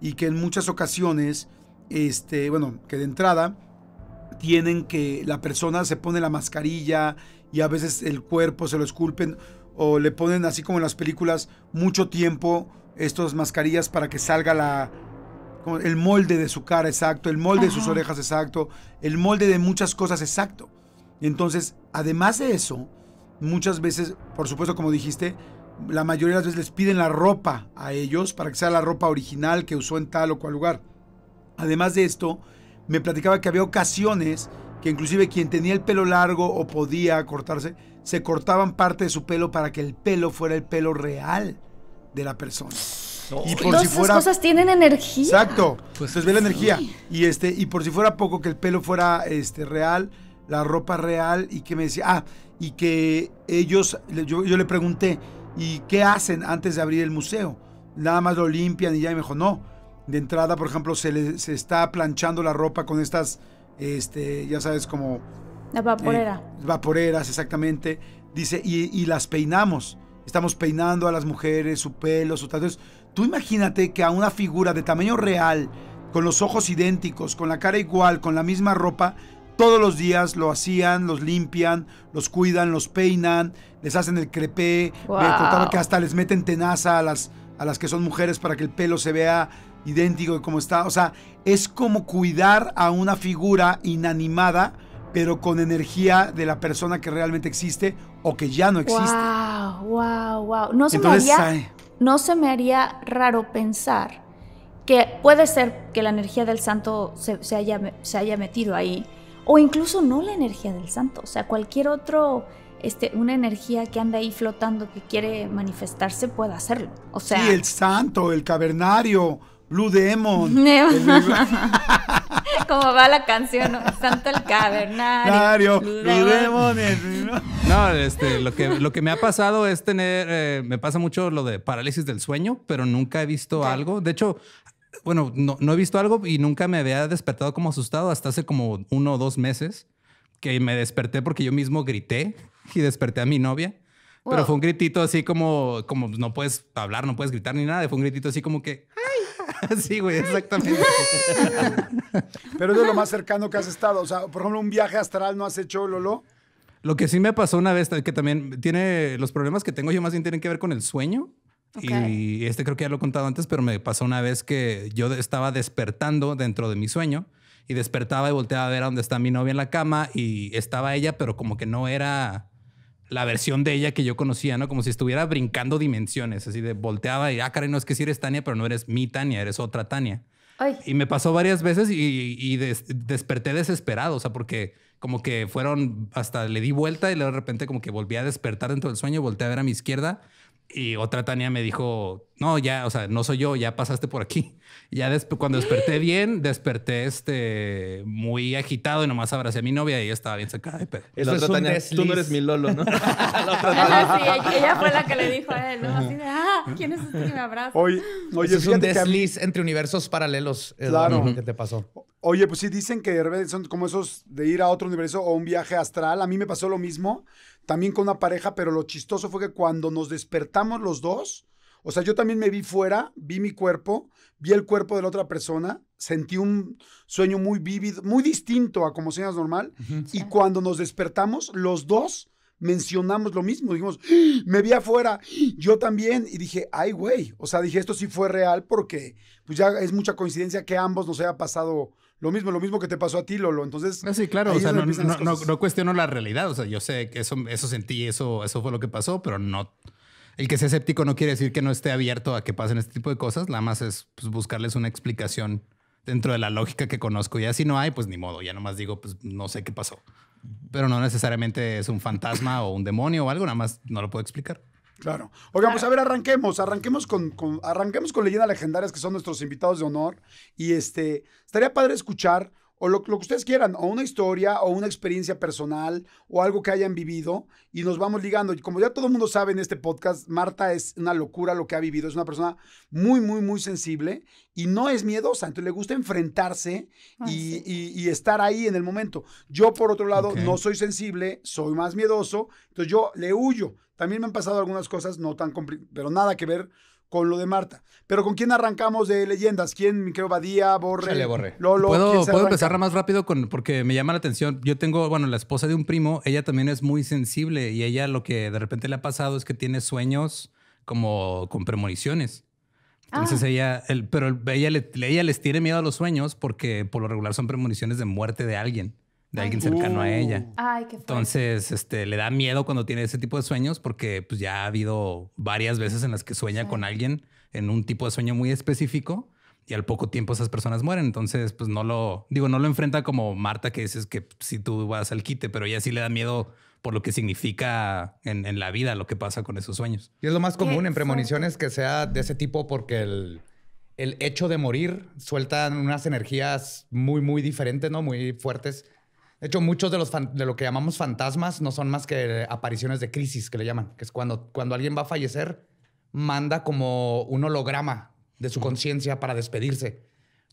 y que en muchas ocasiones, este, bueno, que de entrada tienen que la persona se pone la mascarilla y a veces el cuerpo se lo esculpen o le ponen así como en las películas mucho tiempo estas mascarillas para que salga la el molde de su cara exacto, el molde de sus orejas exacto, el molde de muchas cosas exacto. Entonces, además de eso, muchas veces, por supuesto como dijiste, la mayoría de las veces les piden la ropa a ellos para que sea la ropa original que usó en tal o cual lugar. Además de esto, me platicaba que había ocasiones que inclusive quien tenía el pelo largo o podía cortarse, se cortaban parte de su pelo para que el pelo fuera el pelo real de la persona. Y por si fuera, esas cosas tienen energía. Exacto. Pues ve la energía. Y este, y por si fuera poco que el pelo fuera este real, la ropa real, y que me decía, ah, y que ellos, yo le pregunté, ¿Y qué hacen antes de abrir el museo? Nada más lo limpian y ya y me dijo, no. De entrada, por ejemplo, se, está planchando la ropa con estas, este, ya sabes, como... La eh, vaporera. vaporeras, exactamente. Dice, y, las peinamos. Estamos peinando a las mujeres, su pelo, su tatuaje. Tú imagínate que a una figura de tamaño real, con los ojos idénticos, con la cara igual, con la misma ropa, todos los días lo hacían, los limpian, los cuidan, los peinan, les hacen el crepé, Me que hasta les meten tenaza a las, a las que son mujeres para que el pelo se vea idéntico de como está. O sea, es como cuidar a una figura inanimada, pero con energía de la persona que realmente existe o que ya no existe. Wow, wow, wow. No se, me, haría, no se me haría raro pensar que puede ser que la energía del santo se, se, haya, se haya metido ahí o incluso no la energía del santo, o sea, cualquier otro, este, una energía que anda ahí flotando, que quiere manifestarse, puede hacerlo. O sea, sí, el santo, el cavernario, Blue Demon. Como va la canción, Santo el cavernario. Blue, Demon. No, este, lo que, lo que me ha pasado es tener, eh, me pasa mucho lo de parálisis del sueño, pero nunca he visto algo. De hecho, bueno, no, no, he visto algo y nunca me había despertado como asustado hasta hace como uno o dos meses que me desperté porque yo mismo grité y desperté a mi novia. Pero fue un gritito así como, como pues, no puedes hablar, no puedes gritar ni nada. Fue un gritito así como que... ¡Ay! sí, güey, exactamente. Pero es lo más cercano que has estado. O sea, por ejemplo, un viaje astral no has hecho, Lolo. Lo que sí me pasó una vez, que también tiene los problemas que tengo yo más bien tienen que ver con el sueño. Y este creo que ya lo he contado antes, pero me pasó una vez que yo estaba despertando dentro de mi sueño y despertaba y volteaba a ver a dónde está mi novia en la cama y estaba ella, pero como que no era la versión de ella que yo conocía, ¿no? Como si estuviera brincando dimensiones, así de volteaba y, ah, no es que si eres Tania, pero no eres mi Tania, eres otra Tania. Y me pasó varias veces y, desperté desesperado, o sea, porque como que fueron, hasta le di vuelta y luego de repente como que volví a despertar dentro del sueño, volteé a ver a mi izquierda y otra Tania me dijo, no, ya, o sea, no soy yo, ya pasaste por aquí. ya cuando desperté bien, desperté este, muy agitado y nomás abracé a mi novia y ella estaba bien sacada de pedo. otra Tania, tú no eres mi Lolo, ¿no? sí, ella fue la que le dijo a él, ¿no? Así de, ah, ¿quién es este que me abraza? Oye, oye es un desliz entre universos paralelos. Claro. ¿Qué te pasó? Oye, pues sí, dicen que son como esos de ir a otro universo o un viaje astral. A mí me pasó lo mismo también con una pareja, pero lo chistoso fue que cuando nos despertamos los dos, o sea, yo también me vi fuera, vi mi cuerpo, vi el cuerpo de la otra persona, sentí un sueño muy vívido, muy distinto a como sueñas normal, y cuando nos despertamos, los dos mencionamos lo mismo, dijimos, ¡Ah! me vi afuera, yo también, y dije, ay, güey, o sea, dije, esto sí fue real porque pues ya es mucha coincidencia que ambos nos haya pasado lo mismo, lo mismo que te pasó a ti, Lolo. Entonces. Ah, sí, claro. sea, no, cuestiono la realidad. O sea, yo sé que eso, eso sentí, eso, eso fue lo que pasó, pero no. El que sea escéptico no quiere decir que no esté abierto a que pasen este tipo de cosas. Nada más es pues, buscarles una explicación dentro de la lógica que conozco. Y así no hay, pues ni modo. Ya nomás digo, pues no sé qué pasó. Pero no necesariamente es un fantasma o un demonio o algo. Nada más no lo puedo explicar. Claro. Oigan, pues a ver, arranquemos, arranquemos con, arranquemos con leyendas legendarias que son nuestros invitados de honor. Y este, estaría padre escuchar o lo, que ustedes quieran, o una historia, o una experiencia personal, o algo que hayan vivido, y nos vamos ligando. Y como ya todo el mundo sabe en este podcast, Marta es una locura lo que ha vivido, es una persona muy, muy, muy sensible y no es miedosa, entonces le gusta enfrentarse y, estar ahí en el momento. Yo, por otro lado, no soy sensible, soy más miedoso, entonces yo le huyo. También me han pasado algunas cosas, no tan pero nada que ver con lo de Marta. Pero ¿con quién arrancamos de leyendas? ¿Quién, mi Badía, Borre? Chale, borre. Lolo, ¿Puedo, ¿puedo empezar más rápido con, porque me llama la atención. Yo tengo, bueno, la esposa de un primo, ella también es muy sensible y ella lo que de repente le ha pasado es que tiene sueños como con premoniciones. Entonces ah. ella, el, pero ella, le, ella les tiene miedo a los sueños porque por lo regular son premoniciones de muerte de alguien de alguien cercano a ella. Uh. Ay, qué Entonces, este, le da miedo cuando tiene ese tipo de sueños porque pues, ya ha habido varias veces en las que sueña con alguien en un tipo de sueño muy específico y al poco tiempo esas personas mueren. Entonces, pues no lo, digo, no lo enfrenta como Marta que dices que si tú vas al quite, pero ella sí le da miedo por lo que significa en, en la vida lo que pasa con esos sueños. Y es lo más común en premoniciones que sea de ese tipo porque el el hecho de morir suelta unas energías muy, muy diferentes, ¿no? Muy fuertes de hecho, muchos de, los de lo que llamamos fantasmas no son más que eh, apariciones de crisis, que le llaman, que es cuando, cuando alguien va a fallecer, manda como un holograma de su conciencia para despedirse.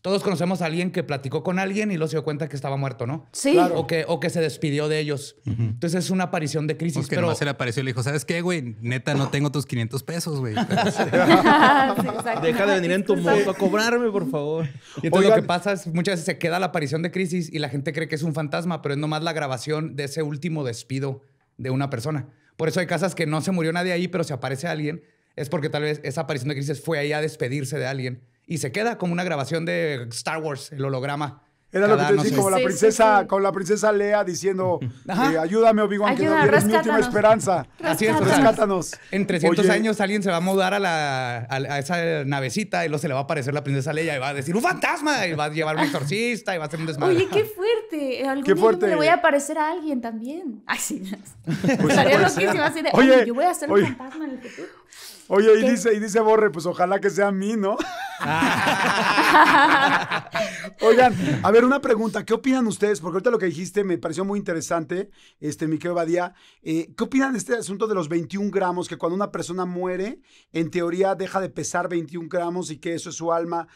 Todos conocemos a alguien que platicó con alguien y luego se dio cuenta que estaba muerto, ¿no? Sí. O, que, se despidió de ellos. Entonces es una aparición de crisis. que pero se le apareció y le dijo, ¿sabes qué, güey? Neta, no tengo tus 500 pesos, güey. Deja de venir en tu moto a cobrarme, por favor. Y entonces lo que pasa es muchas veces se queda la aparición de crisis y la gente cree que es un fantasma, pero es nomás la grabación de ese último despido de una persona. Por eso hay casas que no se murió nadie ahí, pero se aparece alguien. Es porque tal vez esa aparición de crisis fue ahí a despedirse de alguien y se queda como una grabación de Star Wars, el holograma. Era lo que te decía, no con la princesa, la princesa Lea diciendo, eh, ayúdame Obi-Wan, que no eres mi última esperanza. Así es, rescátanos. En 300 años alguien se va a mudar a, la, a, esa navecita y luego se le va a aparecer la princesa Leia y va a decir, ¡un fantasma! Y va a llevar un exorcista y va a hacer un desmadre. Oye, qué fuerte. Algún qué fuerte. me voy a aparecer a alguien también. Ay, sí. Pues, Estaría loquísima así de, Oye, yo voy a ser un fantasma en el futuro. Oye, y dice, y dice Borre, pues ojalá que sea a mí, ¿no? Oigan, a ver, una pregunta. ¿Qué opinan ustedes? Porque ahorita lo que dijiste me pareció muy interesante, este, Badía. Eh, ¿Qué opinan de este asunto de los 21 gramos? Que cuando una persona muere, en teoría deja de pesar 21 gramos y que eso es su alma.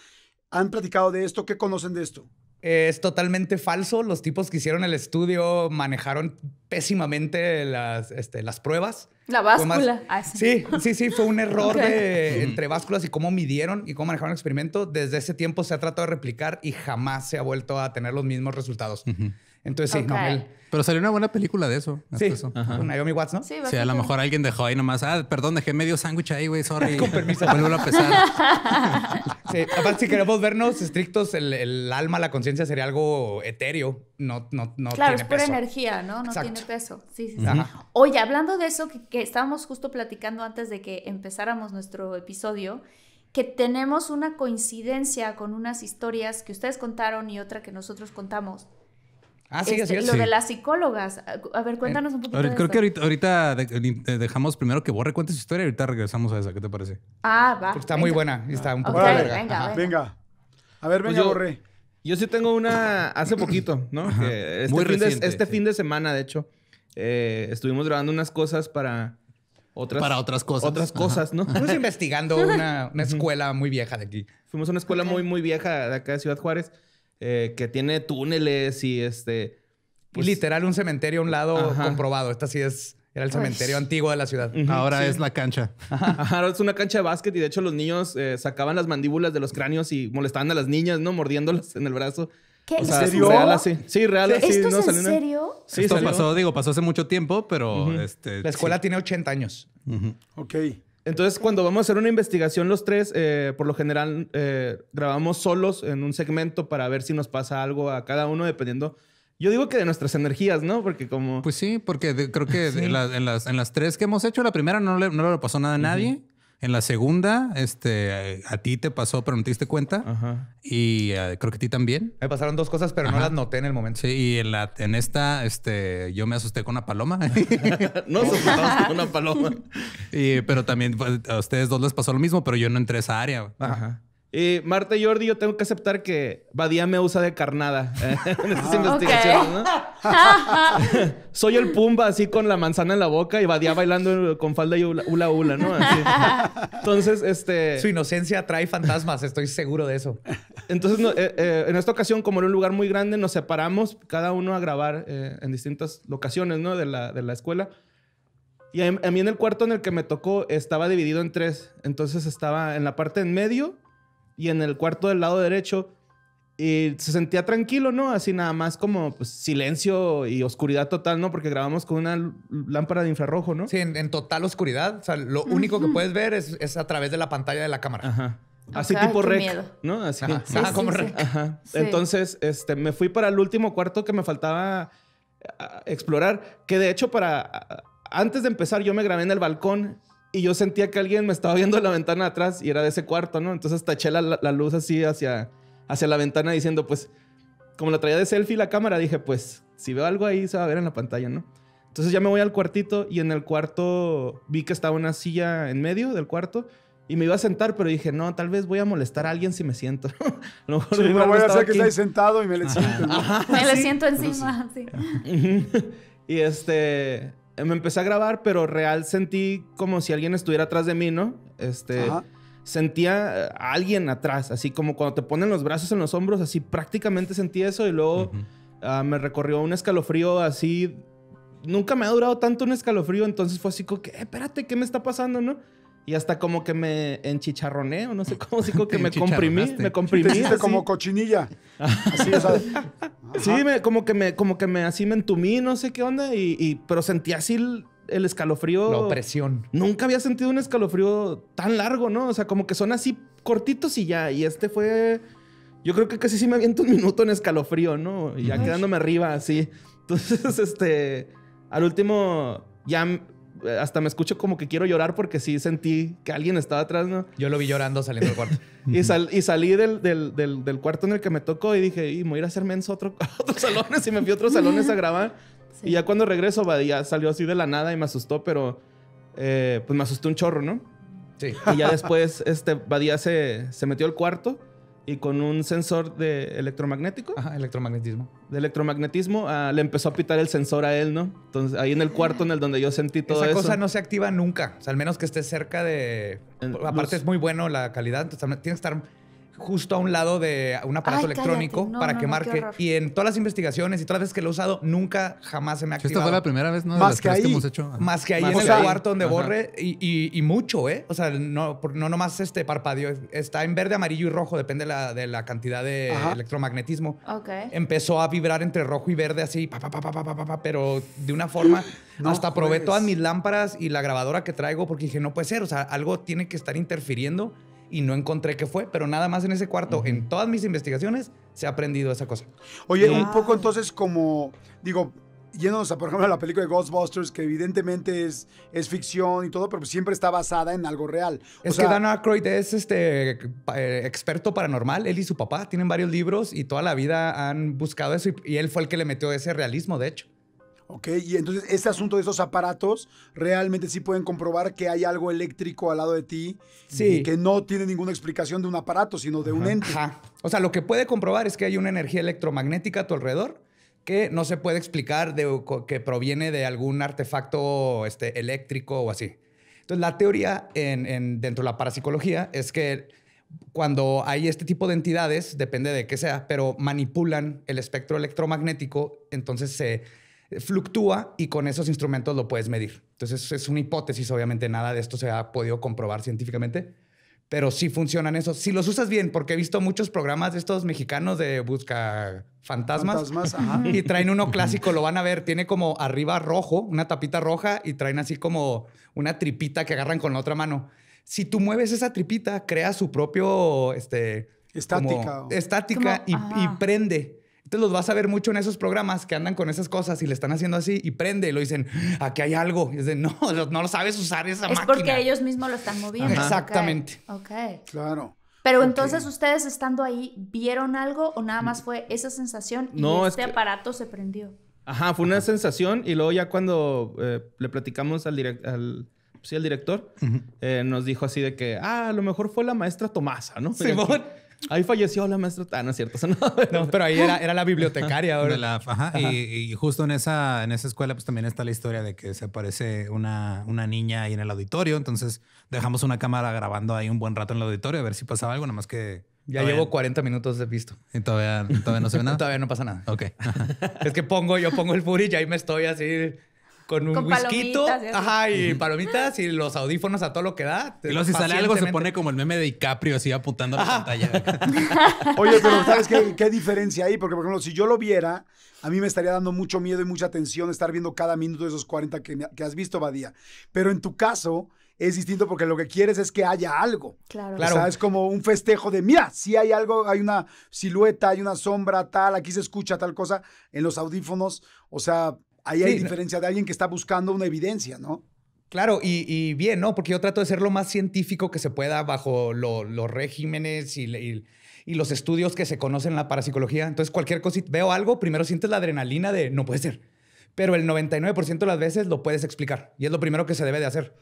¿Han platicado de esto? ¿Qué conocen de esto? es totalmente falso. Los tipos que hicieron el estudio manejaron pésimamente las, este, las pruebas. La báscula. Ah, sí, sí, sí, fue un error entre básculas y cómo midieron y cómo manejaron el experimento. Desde ese tiempo se ha tratado de replicar y jamás se ha vuelto a tener los mismos resultados. Entonces sí, Pero salió una buena película de eso. Sí, eso. con Naomi Watts, ¿no? Sí, sí, a lo mejor alguien dejó ahí nomás, ah, perdón, dejé medio sándwich ahí, güey, sorry. con permiso. Vuelvo a pesar. aparte, si queremos vernos estrictos, el, alma, la conciencia sería algo etéreo. No, no, no claro, es pura energía, ¿no? No tiene peso. Sí, sí, sí. Oye, hablando de eso, que estábamos justo platicando antes de que empezáramos nuestro episodio, que tenemos una coincidencia con unas historias que ustedes contaron y otra que nosotros contamos Ah, sí, este, sí. Lo de las psicólogas. A ver, cuéntanos un poquito. creo que ahorita, dejamos primero que Borre cuente su historia y ahorita regresamos a esa. ¿Qué te parece? Ah, va. está muy buena está un poco Venga, venga, A ver, pues venga, yo, Borre. Yo sí tengo una hace poquito, ¿no? este, este fin, de, semana, de hecho, eh, estuvimos grabando unas cosas para. Otras, para otras cosas. Otras cosas, ¿no? Estamos investigando una, escuela muy vieja de aquí. Fuimos a una escuela muy, muy vieja de acá de Ciudad Juárez. Eh, que tiene túneles y este... Pues literal un cementerio a un lado comprobado. Esta sí es... Era el cementerio antiguo de la ciudad. Ahora es la cancha. Ahora es una cancha de básquet y de hecho los niños eh, sacaban las mandíbulas de los cráneos y molestaban a las niñas, ¿no? Mordiéndolas en el brazo. ¿Qué? O ¿En Real así. Sí, real así. ¿Esto es en serio? Sí, pasó, digo, pasó hace mucho tiempo, pero... Este, la escuela tiene 80 años. Ok. Entonces, cuando vamos a hacer una investigación los tres, eh, por lo general eh, grabamos solos en un segmento para ver si nos pasa algo a cada uno, dependiendo. Yo digo que de nuestras energías, ¿no? Porque como... Pues sí, porque creo que en, las, tres que hemos hecho, la primera no le, pasó nada a nadie. En la segunda, este, a ti te pasó, pero no te diste cuenta. Ajá. Y eh, creo que a ti también. Me pasaron dos cosas, pero no las noté en el momento. Sí, y en, la, en esta, este, yo me asusté con una paloma. No asustamos con una paloma. y, pero también pues, a ustedes dos les pasó lo mismo, pero yo no entré a esa área. Ajá. Y Marta y Jordi, yo tengo que aceptar que Badía me usa de carnada eh, en estas investigaciones, ¿no? Soy el Pumba así con la manzana en la boca y Badía bailando con falda y hula hula, ¿no? Entonces, este... Su inocencia trae fantasmas, estoy seguro de eso. Entonces, eh, eh, en esta ocasión, como era un lugar muy grande, nos separamos cada uno a grabar en distintas locaciones, ¿no? De la, de la escuela. Y a mí en el cuarto en el que me tocó estaba dividido en tres. Entonces estaba en la parte en medio y en el cuarto del lado derecho. Y se sentía tranquilo, ¿no? Así nada más como pues, silencio y oscuridad total, ¿no? Porque grabamos con una lámpara de infrarrojo, ¿no? Sí, en, total oscuridad. O sea, lo único que puedes ver es, a través de la pantalla de la cámara. Ajá. Así tipo rec, ¿no? Ajá. como Entonces, este, me fui para el último cuarto que me faltaba explorar, que de hecho para... Antes de empezar yo me grabé en el balcón y yo sentía que alguien me estaba viendo la ventana atrás y era de ese cuarto, ¿no? Entonces taché la, luz así hacia, hacia la ventana diciendo, pues, como la traía de selfie la cámara, dije, pues, si veo algo ahí se va a ver en la pantalla, ¿no? Entonces ya me voy al cuartito y en el cuarto vi que estaba una silla en medio del cuarto y me iba a sentar, pero dije, no, tal vez voy a molestar a alguien si me siento. a lo mejor no voy a hacer que esté sentado y me le siento. me le siento encima, sí. y este, me empecé a grabar, pero real sentí como si alguien estuviera atrás de mí, ¿no? Este, sentía eh, alguien atrás, así como cuando te ponen los brazos en los hombros, así prácticamente sentí eso y luego ah, me recorrió un escalofrío así. Nunca me ha durado tanto un escalofrío, entonces fue así como que, eh, espérate, ¿qué me está pasando, no? Y hasta como que me enchicharroné, o no sé cómo, así como que me comprimí, me comprimí. Te como cochinilla. Así, o sí, como que me, como que me, así me entumí, no sé qué onda, y, pero sentí así el, escalofrío. La opresión. Nunca había sentido un escalofrío tan largo, ¿no? O sea, como que son así cortitos y ya, y este fue, yo creo que casi sí me aviento un minuto en escalofrío, ¿no? ya quedándome arriba, así. Entonces, este, al último, ya hasta me escucho como que quiero llorar porque sí sentí que alguien estaba atrás, ¿no? Yo lo vi llorando saliendo del cuarto. y, salí del, cuarto en el que me tocó y dije, y voy a ir a hacer menso a otro, otros salones y me fui a otros salones a grabar. Y ya cuando regreso, Badía salió así de la nada y me asustó, pero eh, pues me asustó un chorro, ¿no? Sí. Y ya después, este, Badía se, se metió al cuarto y con un sensor de electromagnético. Ajá, electromagnetismo. De electromagnetismo, ah, le empezó a pitar el sensor a él, ¿no? Entonces, ahí en el cuarto en el donde yo sentí todo Esa Esa cosa no se activa nunca, o sea, al menos que esté cerca de... Aparte es muy bueno la calidad, entonces tienes que estar justo a un lado de un aparato electrónico para que marque. y en todas las investigaciones y todas las veces que lo he usado, nunca jamás se me ha activado. Esta fue la primera vez, ¿no? Más que, ahí. Más que ahí en el cuarto donde borre y, mucho, ¿eh? O sea, no, no nomás este parpadeo. Está en verde, amarillo y rojo, depende de la, cantidad de electromagnetismo. Empezó a vibrar entre rojo y verde así, pa, pa, pa, pero de una forma. hasta probé todas mis lámparas y la grabadora que traigo porque dije, no puede ser, o sea, algo tiene que estar interfiriendo y no encontré qué fue, pero nada más en ese cuarto, en todas mis investigaciones, se ha aprendido esa cosa. Oye, un poco entonces como, digo, yéndonos a, por ejemplo, la película de Ghostbusters, que evidentemente es, es ficción y todo, pero siempre está basada en algo real. es que Dan Aykroyd es este eh, experto paranormal. Él y su papá tienen varios libros y toda la vida han buscado eso. y, él fue el que le metió ese realismo, de hecho. ¿ok? Y entonces este asunto de estos aparatos realmente sí pueden comprobar que hay algo eléctrico al lado de ti y que no tiene ninguna explicación de un aparato, sino de un ente. O sea, lo que puede comprobar es que hay una energía electromagnética a tu alrededor que no se puede explicar de, que proviene de algún artefacto este, eléctrico o así. Entonces, la teoría dentro de la parapsicología es que cuando hay este tipo de entidades, depende de qué sea, pero manipulan el espectro electromagnético, entonces se fluctúa y con esos instrumentos lo puedes medir. Entonces es una hipótesis, obviamente nada de esto se ha podido comprobar científicamente, pero sí funcionan esos. Si los usas bien, porque he visto muchos programas de estos mexicanos de busca fantasmas, y traen uno clásico, lo van a ver, tiene como arriba rojo, una tapita roja y traen así como una tripita que agarran con la otra mano. Si tú mueves esa tripita, crea su propio este, estática, estática y, y prende entonces los vas a ver mucho en esos programas que andan con esas cosas y le están haciendo así y prende y lo dicen, aquí hay algo. Y es de, no, no lo sabes usar esa máquina. Es porque ellos mismos lo están moviendo. Exactamente. Ok. Claro. Pero entonces ustedes estando ahí, ¿vieron algo o nada más fue esa sensación y este aparato se prendió? Ajá, fue una sensación y luego ya cuando eh, le platicamos al, al, director, eh, nos dijo así de que, ah, a lo mejor fue la maestra Tomasa, ¿no? Simón. Ahí falleció la maestra. Ah, no es cierto. No, pero ahí era, la bibliotecaria. ahora. La, Y, justo en esa, en esa escuela, pues también está la historia de que se aparece una, niña ahí en el auditorio. Entonces dejamos una cámara grabando ahí un buen rato en el auditorio a ver si pasaba algo, nada más que. Ya llevo 40 minutos de visto. Y todavía, no se ve nada. todavía no pasa nada. Ok. es que pongo, yo pongo el footage y ahí me estoy así con un ajá, y palomitas y los audífonos a todo lo que da. Y luego si sale algo se pone como el meme de DiCaprio así apuntando a la pantalla. Oye, pero ¿sabes qué, diferencia hay? Porque, por ejemplo, si yo lo viera, a mí me estaría dando mucho miedo y mucha tensión estar viendo cada minuto de esos 40 que, has visto, Badía. Pero en tu caso, es distinto porque lo que quieres es que haya algo. Claro. O sea, es como un festejo de, mira, si hay algo, hay una silueta, hay una sombra, tal, aquí se escucha tal cosa en los audífonos. O sea, Ahí hay diferencia de alguien que está buscando una evidencia, ¿no? Claro, y, bien, ¿no? Porque yo trato de ser lo más científico que se pueda bajo los regímenes y, los estudios que se conocen en la parapsicología. Entonces, cualquier cosa, veo algo, primero sientes la adrenalina de no puede ser, pero el 99% de las veces lo puedes explicar y es lo primero que se debe de hacer.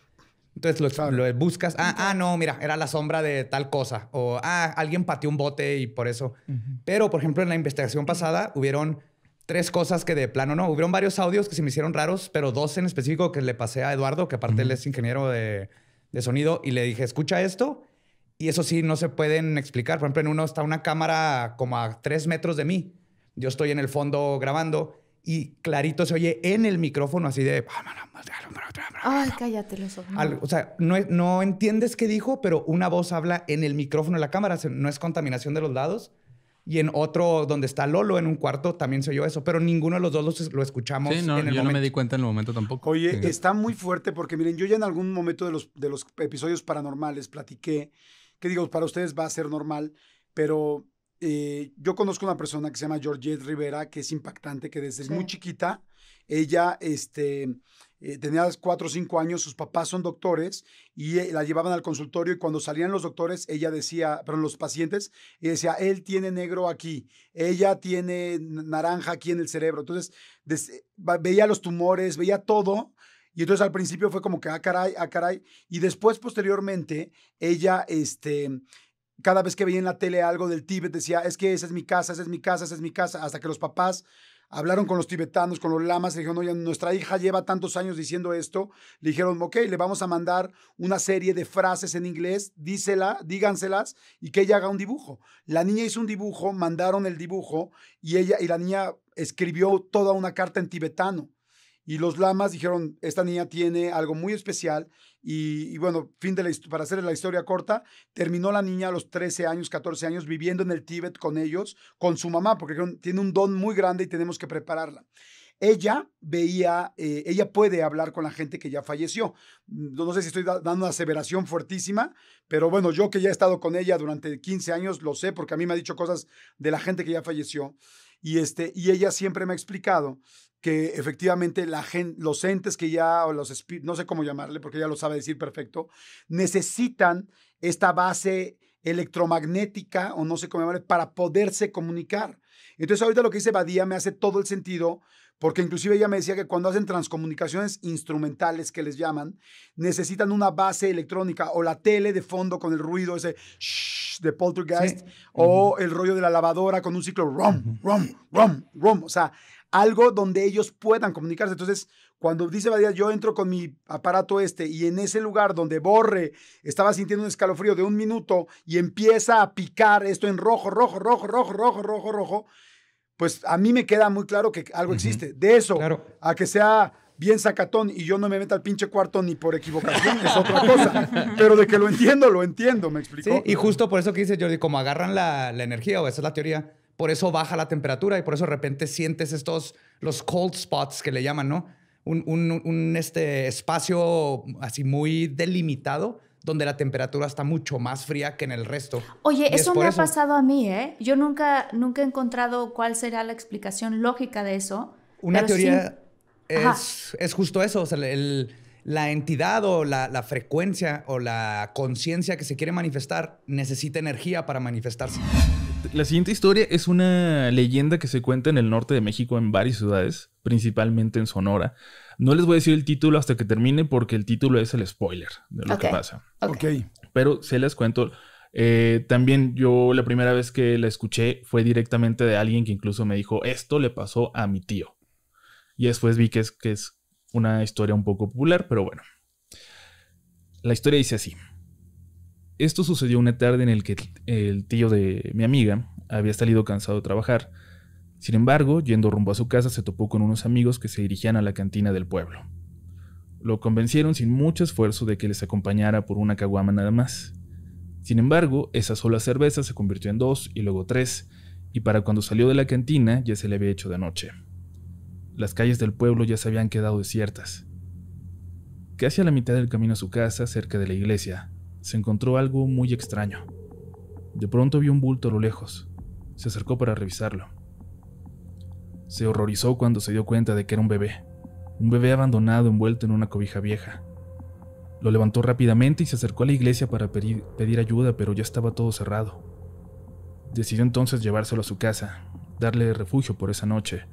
Entonces lo, buscas, ah, ah, no, mira, era la sombra de tal cosa, o ah, alguien pateó un bote y por eso. Pero, por ejemplo, en la investigación pasada hubieron tres cosas que de plano no. Hubieron varios audios que se me hicieron raros, pero dos en específico que le pasé a Eduardo, que aparte él es ingeniero de, sonido, y le dije, escucha esto. Y eso sí, no se pueden explicar. Por ejemplo, en uno está una cámara como a tres metros de mí. Yo estoy en el fondo grabando y clarito se oye en el micrófono así de... Ah, Ay, cállate los ojos. o sea, no, no entiendes qué dijo, pero una voz habla en el micrófono de la cámara. No es contaminación de los lados y en otro, donde está Lolo, en un cuarto, también se oyó eso. Pero ninguno de los dos lo, escuchamos sí, no, yo no me di cuenta en el momento tampoco. Oye, está muy fuerte porque, miren, yo ya en algún momento de los, de los episodios paranormales platiqué que, digo, para ustedes va a ser normal, pero eh, yo conozco una persona que se llama Georgette Rivera, que es impactante, que desde muy chiquita, ella, este eh, tenía cuatro o cinco años, sus papás son doctores y eh, la llevaban al consultorio y cuando salían los doctores, ella decía, perdón, los pacientes, y decía, él tiene negro aquí, ella tiene naranja aquí en el cerebro. Entonces, eh, veía los tumores, veía todo. Y entonces al principio fue como que, ah, caray, ah, caray. Y después, posteriormente, ella, este, cada vez que veía en la tele algo del Tíbet, decía, es que esa es mi casa, esa es mi casa, esa es mi casa, hasta que los papás hablaron con los tibetanos, con los lamas, le dijeron, oye, nuestra hija lleva tantos años diciendo esto, le dijeron, ok, le vamos a mandar una serie de frases en inglés, dísela, díganselas y que ella haga un dibujo. La niña hizo un dibujo, mandaron el dibujo y ella y la niña escribió toda una carta en tibetano y los lamas dijeron, esta niña tiene algo muy especial. Y, bueno, fin de la, para hacer la historia corta, terminó la niña a los 13 años, 14 años, viviendo en el Tíbet con ellos, con su mamá, porque tiene un don muy grande y tenemos que prepararla ella veía, eh, ella puede hablar con la gente que ya falleció. No, sé si estoy dando una aseveración fuertísima, pero bueno, yo que ya he estado con ella durante 15 años, lo sé porque a mí me ha dicho cosas de la gente que ya falleció. Y, este, y ella siempre me ha explicado que efectivamente los entes que ya, o los no sé cómo llamarle, porque ya lo sabe decir perfecto, necesitan esta base electromagnética, o no sé cómo llamarle, para poderse comunicar. Entonces ahorita lo que dice Badía me hace todo el sentido, porque inclusive ella me decía que cuando hacen transcomunicaciones instrumentales, que les llaman, necesitan una base electrónica, o la tele de fondo con el ruido ese shh de poltergeist, o el rollo de la lavadora con un ciclo rom, rom, rom, rom. O sea, algo donde ellos puedan comunicarse. Entonces, cuando dice Badía, yo entro con mi aparato este y en ese lugar donde Borre estaba sintiendo un escalofrío de un minuto y empieza a picar esto en rojo, rojo, rojo, rojo, rojo, rojo, rojo, pues a mí me queda muy claro que algo existe. De eso, a que sea bien sacatón y yo no me meta al pinche cuarto ni por equivocación, es otra cosa. Pero de que lo entiendo, lo entiendo, me explicó. Sí, y justo por eso que dice Jordi, como agarran la, la energía, o esa es la teoría, por eso baja la temperatura y por eso de repente sientes estos, los cold spots que le llaman, ¿no? Un, este espacio así muy delimitado donde la temperatura está mucho más fría que en el resto. Oye, eso me ha pasado a mí, ¿eh? Yo nunca, nunca he encontrado cuál será la explicación lógica de eso. Una teoría es, justo eso, o sea, la entidad o la frecuencia o la conciencia que se quiere manifestar necesita energía para manifestarse la siguiente historia es una leyenda que se cuenta en el norte de México en varias ciudades, principalmente en Sonora. No les voy a decir el título hasta que termine porque el título es el spoiler de lo que pasa. Ok. Pero se les cuento. Eh, también yo la primera vez que la escuché fue directamente de alguien que incluso me dijo, esto le pasó a mi tío. Y después vi que es, que es una historia un poco popular, pero bueno. La historia dice así. Esto sucedió una tarde en el que el tío de mi amiga había salido cansado de trabajar. Sin embargo, yendo rumbo a su casa, se topó con unos amigos que se dirigían a la cantina del pueblo. Lo convencieron sin mucho esfuerzo de que les acompañara por una caguama nada más. Sin embargo, esa sola cerveza se convirtió en dos y luego tres, y para cuando salió de la cantina ya se le había hecho de noche. Las calles del pueblo ya se habían quedado desiertas. Casi a la mitad del camino a su casa, cerca de la iglesia, se encontró algo muy extraño. De pronto vio un bulto a lo lejos. Se acercó para revisarlo. Se horrorizó cuando se dio cuenta de que era un bebé, un bebé abandonado envuelto en una cobija vieja. Lo levantó rápidamente y se acercó a la iglesia para pedir ayuda, pero ya estaba todo cerrado. Decidió entonces llevárselo a su casa, darle refugio por esa noche.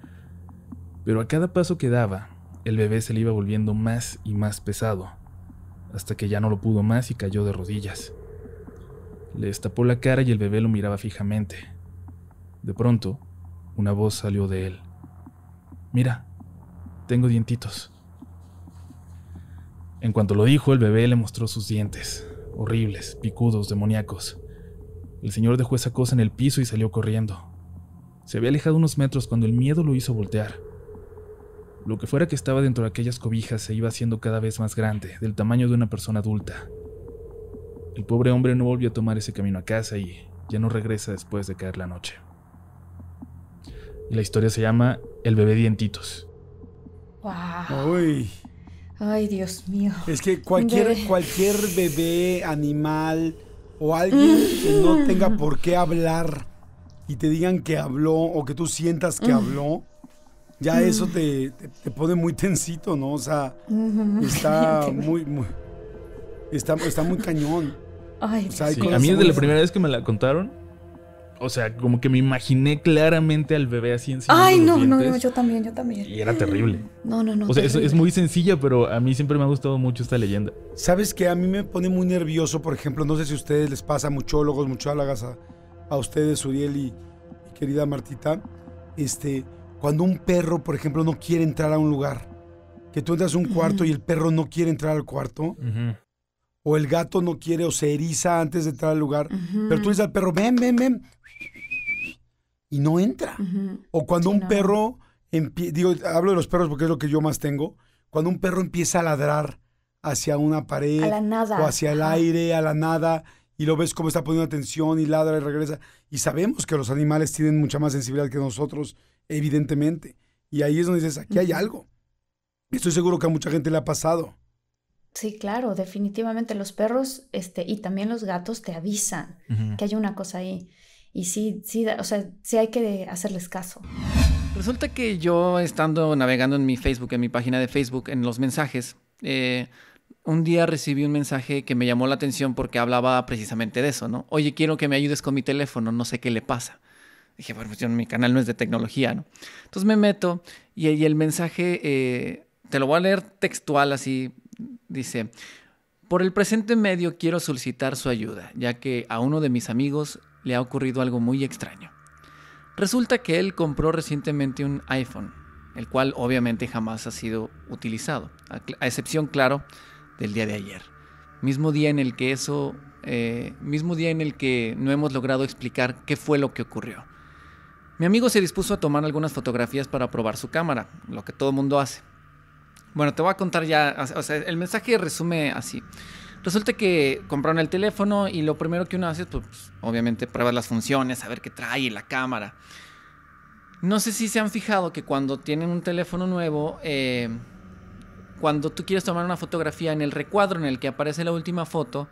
Pero a cada paso que daba, el bebé se le iba volviendo más y más pesado hasta que ya no lo pudo más y cayó de rodillas. Le destapó la cara y el bebé lo miraba fijamente. De pronto, una voz salió de él. Mira, tengo dientitos. En cuanto lo dijo, el bebé le mostró sus dientes, horribles, picudos, demoníacos. El señor dejó esa cosa en el piso y salió corriendo. Se había alejado unos metros cuando el miedo lo hizo voltear. Lo que fuera que estaba dentro de aquellas cobijas se iba haciendo cada vez más grande, del tamaño de una persona adulta. El pobre hombre no volvió a tomar ese camino a casa y ya no regresa después de caer la noche. Y la historia se llama El bebé dientitos. Wow. Uy. Ay, Dios mío. Es que cualquier, cualquier bebé, animal o alguien que no tenga por qué hablar y te digan que habló o que tú sientas que mm. habló, ya mm. eso te, pone muy tensito, ¿no? O sea, está muy, muy está, muy cañón. Ay, A mí desde la primera vez que me la contaron, o sea, como que me imaginé claramente al bebé así encima. Ay, no, no, no, yo también, yo también. Y era terrible. No, no, no. O sea, es, muy sencilla, pero a mí siempre me ha gustado mucho esta leyenda. ¿Sabes que A mí me pone muy nervioso, por ejemplo, no sé si a ustedes les pasa, muchólogos, muchólogas, a, a ustedes, Uriel y, y, querida Martita, este, cuando un perro, por ejemplo, no quiere entrar a un lugar, que tú entras a un cuarto y el perro no quiere entrar al cuarto, o el gato no quiere o se eriza antes de entrar al lugar, pero tú dices al perro, ven, ven, ven, y no entra. O cuando un perro, digo, hablo de los perros porque es lo que yo más tengo, cuando un perro empieza a ladrar hacia una pared, o hacia el aire, a la nada, y lo ves como está poniendo atención y ladra y regresa, y sabemos que los animales tienen mucha más sensibilidad que nosotros evidentemente. Y ahí es donde dices, aquí hay algo. Estoy seguro que a mucha gente le ha pasado. Sí, claro, definitivamente los perros este, y también los gatos te avisan que hay una cosa ahí. Y sí, sí, o sea, sí hay que hacerles caso. Resulta que yo estando navegando en mi Facebook, en mi página de Facebook, en los mensajes, eh, un día recibí un mensaje que me llamó la atención porque hablaba precisamente de eso, ¿no? Oye, quiero que me ayudes con mi teléfono, no sé qué le pasa. Dije, bueno, pues mi canal no es de tecnología, ¿no? Entonces me meto y, el mensaje, eh, te lo voy a leer textual así, dice, por el presente medio quiero solicitar su ayuda, ya que a uno de mis amigos le ha ocurrido algo muy extraño. Resulta que él compró recientemente un iPhone, el cual obviamente jamás ha sido utilizado, a, excepción, claro, del día de ayer. Mismo día en el que eso, eh, mismo día en el que no hemos logrado explicar qué fue lo que ocurrió. Mi amigo se dispuso a tomar algunas fotografías para probar su cámara, lo que todo el mundo hace. Bueno, te voy a contar ya, o sea, el mensaje resume así. Resulta que compraron el teléfono y lo primero que uno hace, pues obviamente pruebas las funciones, a ver qué trae la cámara. No sé si se han fijado que cuando tienen un teléfono nuevo, eh, cuando tú quieres tomar una fotografía en el recuadro en el que aparece la última foto,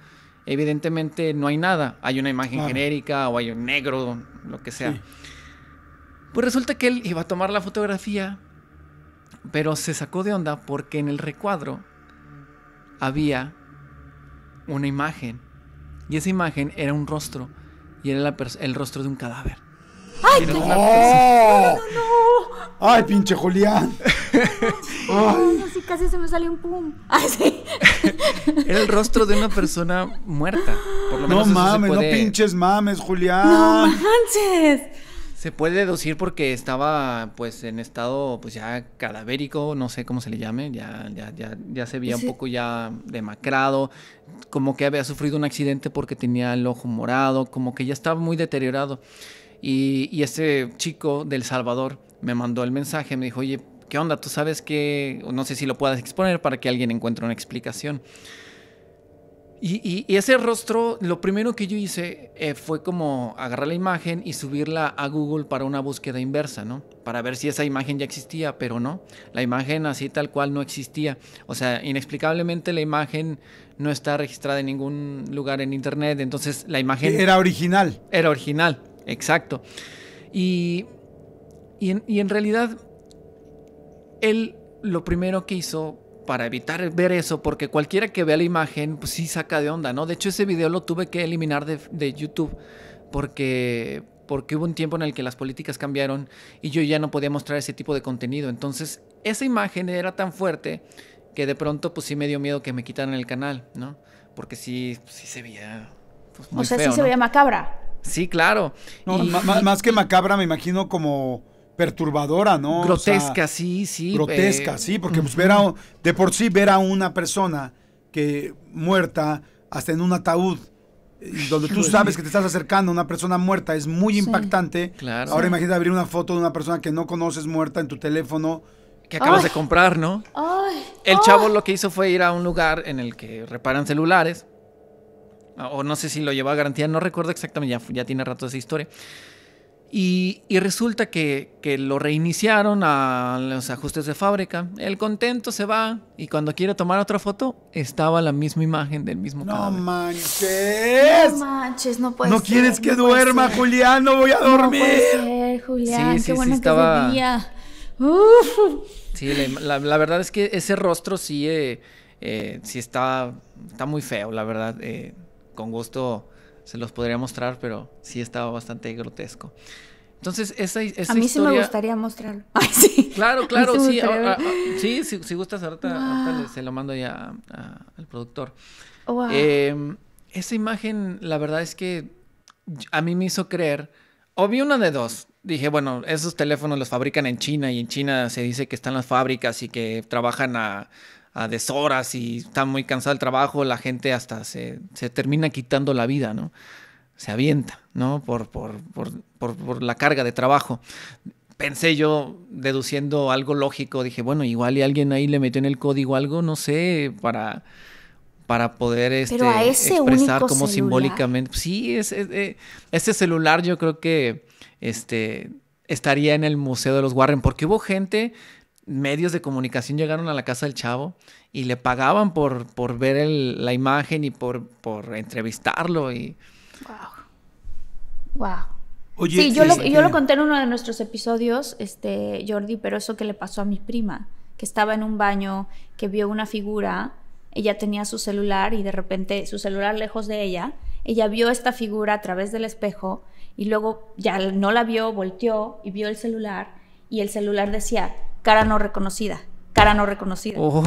evidentemente no hay nada. Hay una imagen genérica o hay un negro, lo que sea. Pues resulta que él iba a tomar la fotografía, pero se sacó de onda porque en el recuadro había una imagen. Y esa imagen era un rostro. Y era el rostro de un cadáver. ¡Ay, no! ¡Ay, pinche Julián! Ay. casi se me salió un pum. Ay, sí. Era el rostro de una persona muerta. no mames, no pinches mames, Julián. No manches. Se puede deducir porque estaba pues en estado pues ya cadavérico, no sé cómo se le llame, ya, ya, ya, ya se veía un poco ya demacrado, como que había sufrido un accidente porque tenía el ojo morado, como que ya estaba muy deteriorado. Y, y este chico del Salvador me mandó el mensaje, me dijo, oye, ¿qué onda? ¿Tú sabes que, no sé si lo puedas exponer para que alguien encuentre una explicación? Y, ese rostro, lo primero que yo hice eh, fue como agarrar la imagen y subirla a Google para una búsqueda inversa, ¿no? Para ver si esa imagen ya existía, pero no. La imagen así tal cual no existía. O sea, inexplicablemente la imagen no está registrada en ningún lugar en Internet. Entonces la imagen... Era original. Era original, exacto. Y, y en, en realidad, él lo primero que hizo para evitar ver eso, porque cualquiera que vea la imagen, pues sí saca de onda, ¿no? De hecho, ese video lo tuve que eliminar de, YouTube, porque, porque hubo un tiempo en el que las políticas cambiaron y yo ya no podía mostrar ese tipo de contenido. Entonces, esa imagen era tan fuerte que de pronto, pues sí me dio miedo que me quitaran el canal, ¿no? Porque sí, pues sí se veía. Pues, o sea, sí se veía macabra. Sí, claro. más, más que macabra, me imagino como perturbadora, ¿no? Grotesca, sí, sí. Grotesca, sí, porque pues, ver de por sí ver a una persona que muerta hasta en un ataúd, donde tú sabes que te estás acercando a una persona muerta, es muy impactante. Claro. Ahora imagínate abrir una foto de una persona que no conoces muerta en tu teléfono. Que acabas de comprar, ¿no? Ay, el chavo lo que hizo fue ir a un lugar en el que reparan celulares. O no sé si lo llevó a garantía, no recuerdo exactamente, ya tiene rato esa historia. Y, resulta que, lo reiniciaron a los ajustes de fábrica. El contento se va y cuando quiere tomar otra foto, estaba la misma imagen del mismo No manches. No manches, no puede ¿No quieres que duerma, Julián, no voy a dormir. No Julián, sí, qué bueno sí, estaba... Sí, la, verdad es que ese rostro sí, eh, eh, está, está muy feo, la verdad. Eh, con gusto se los podría mostrar, pero sí estaba bastante grotesco. Entonces, esa, esa A mí sí me gustaría mostrarlo. Ay, sí. Claro, claro, sí. sí, ah, ah, ah, si, gustas, ahorita, se lo mando ya al productor. Em, esa imagen, la verdad es que a mí me hizo creer, o vi una de dos. Dije, bueno, esos teléfonos los fabrican en China y en China se dice que están las fábricas y que trabajan a a deshoras y está muy cansado el trabajo, la gente hasta se, termina quitando la vida, ¿no? Se avienta, ¿no? Por, por, la carga de trabajo. Pensé yo, deduciendo algo lógico, dije, bueno, igual y alguien ahí le metió en el código algo, no sé, para para poder este, expresar como simbólicamente. Sí, este celular yo creo que este, estaría en el Museo de los Warren, porque hubo gente medios de comunicación llegaron a la casa del chavo y le pagaban por, por ver la imagen y por, entrevistarlo y... Wow. Wow. sí, yo, lo, este, yo lo conté en uno de nuestros episodios, este, Jordi, pero eso que le pasó a mi prima, que estaba en un baño, que vio una figura, ella tenía su celular y de repente su celular lejos de ella, ella vio esta figura a través del espejo y luego ya no la vio, volteó y vio el celular y el celular decía, cara no reconocida, cara no reconocida. Oh.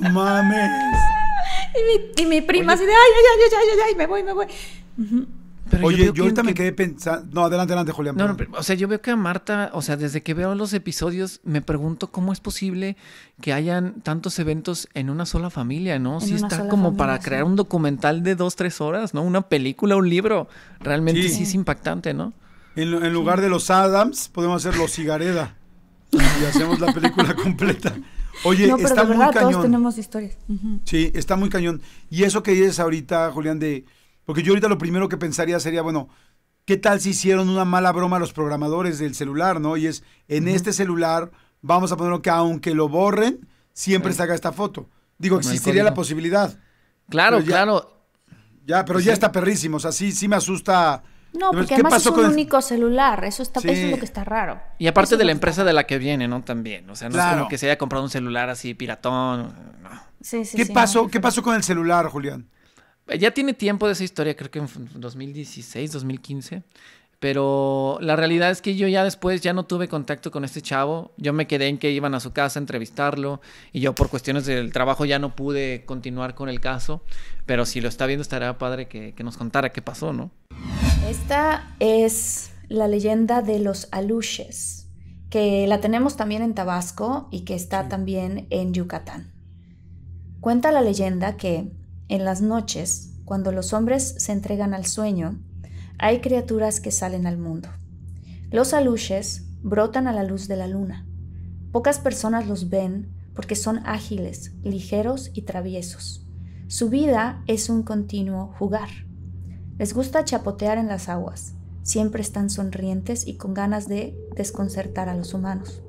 no... mames. Y mi, mi prima así de, ay, ay, ay, ay, ay, ay, me voy, me voy. Oye, yo, yo ahorita me quedé pensando. No, adelante, adelante, Julián. No, o sea, yo veo que a Marta, o sea, desde que veo los episodios, me pregunto cómo es posible que hayan tantos eventos en una sola familia, ¿no? si está como para crear un documental de dos, tres horas, ¿no? Una película, un libro. Realmente sí es impactante, ¿no? En, lugar de los Adams, podemos hacer los Cigareda. y hacemos la película completa. Oye, no, está muy cañón. tenemos historias. Sí, está muy cañón. Y eso que dices ahorita, Julián, de. Porque yo ahorita lo primero que pensaría sería, bueno, ¿qué tal si hicieron una mala broma los programadores del celular, no? Y es, en este celular vamos a ponerlo que aunque lo borren, siempre haga esta foto. Digo, existiría la posibilidad. Claro, claro. Ya, pero pues ya está perrísimo. O sea, sí, sí me asusta no, porque además es un único celular. Eso, está, que está raro. Y aparte de la empresa de la que viene, ¿no? También. O sea, no es como que se haya comprado un celular así piratón. Sí, sí, ¿Qué, sí, pasó, ¿Qué pasó con el celular, Julián? Ya tiene tiempo de esa historia, creo que en 2016, 2015. Pero la realidad es que yo ya después ya no tuve contacto con este chavo. Yo me quedé en que iban a su casa a entrevistarlo y yo por cuestiones del trabajo ya no pude continuar con el caso. Pero si lo está viendo estaría padre que, nos contara qué pasó, ¿no? Esta es la leyenda de los aluches, que la tenemos también en Tabasco y que está también en Yucatán. Cuenta la leyenda que en las noches, cuando los hombres se entregan al sueño, hay criaturas que salen al mundo. Los aluches brotan a la luz de la luna. Pocas personas los ven porque son ágiles, ligeros y traviesos. Su vida es un continuo jugar. Les gusta chapotear en las aguas. Siempre están sonrientes y con ganas de desconcertar a los humanos.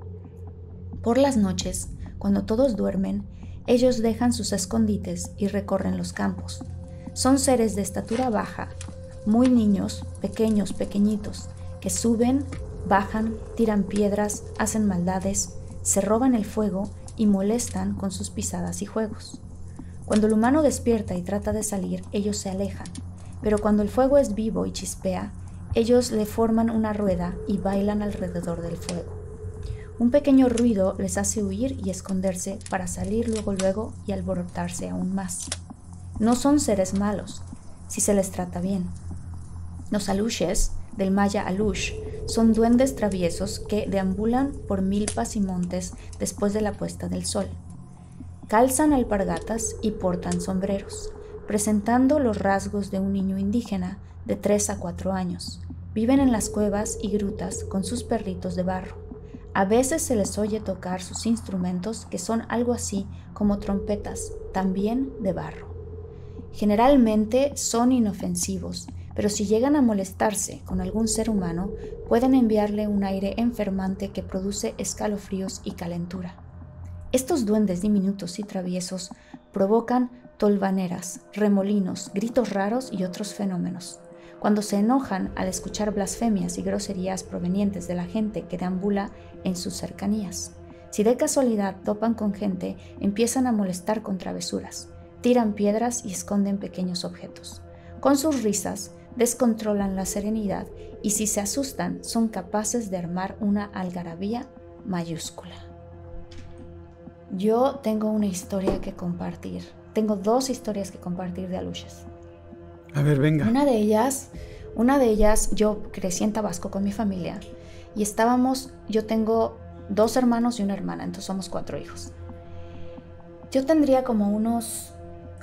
Por las noches, cuando todos duermen, ellos dejan sus escondites y recorren los campos. Son seres de estatura baja muy niños, pequeños, pequeñitos, que suben, bajan, tiran piedras, hacen maldades, se roban el fuego y molestan con sus pisadas y juegos. Cuando el humano despierta y trata de salir, ellos se alejan, pero cuando el fuego es vivo y chispea, ellos le forman una rueda y bailan alrededor del fuego. Un pequeño ruido les hace huir y esconderse para salir luego luego y alborotarse aún más. No son seres malos, si se les trata bien, los alushes, del maya alush, son duendes traviesos que deambulan por milpas y montes después de la puesta del sol. Calzan alpargatas y portan sombreros, presentando los rasgos de un niño indígena de 3 a 4 años. Viven en las cuevas y grutas con sus perritos de barro. A veces se les oye tocar sus instrumentos que son algo así como trompetas, también de barro. Generalmente son inofensivos pero si llegan a molestarse con algún ser humano, pueden enviarle un aire enfermante que produce escalofríos y calentura. Estos duendes diminutos y traviesos provocan tolvaneras, remolinos, gritos raros y otros fenómenos. Cuando se enojan al escuchar blasfemias y groserías provenientes de la gente que deambula en sus cercanías. Si de casualidad topan con gente, empiezan a molestar con travesuras, tiran piedras y esconden pequeños objetos. Con sus risas, descontrolan la serenidad y si se asustan son capaces de armar una algarabía mayúscula. Yo tengo una historia que compartir. Tengo dos historias que compartir de aluches. A ver, venga. Una de ellas, una de ellas, yo crecí en Tabasco con mi familia y estábamos, yo tengo dos hermanos y una hermana, entonces somos cuatro hijos. Yo tendría como unos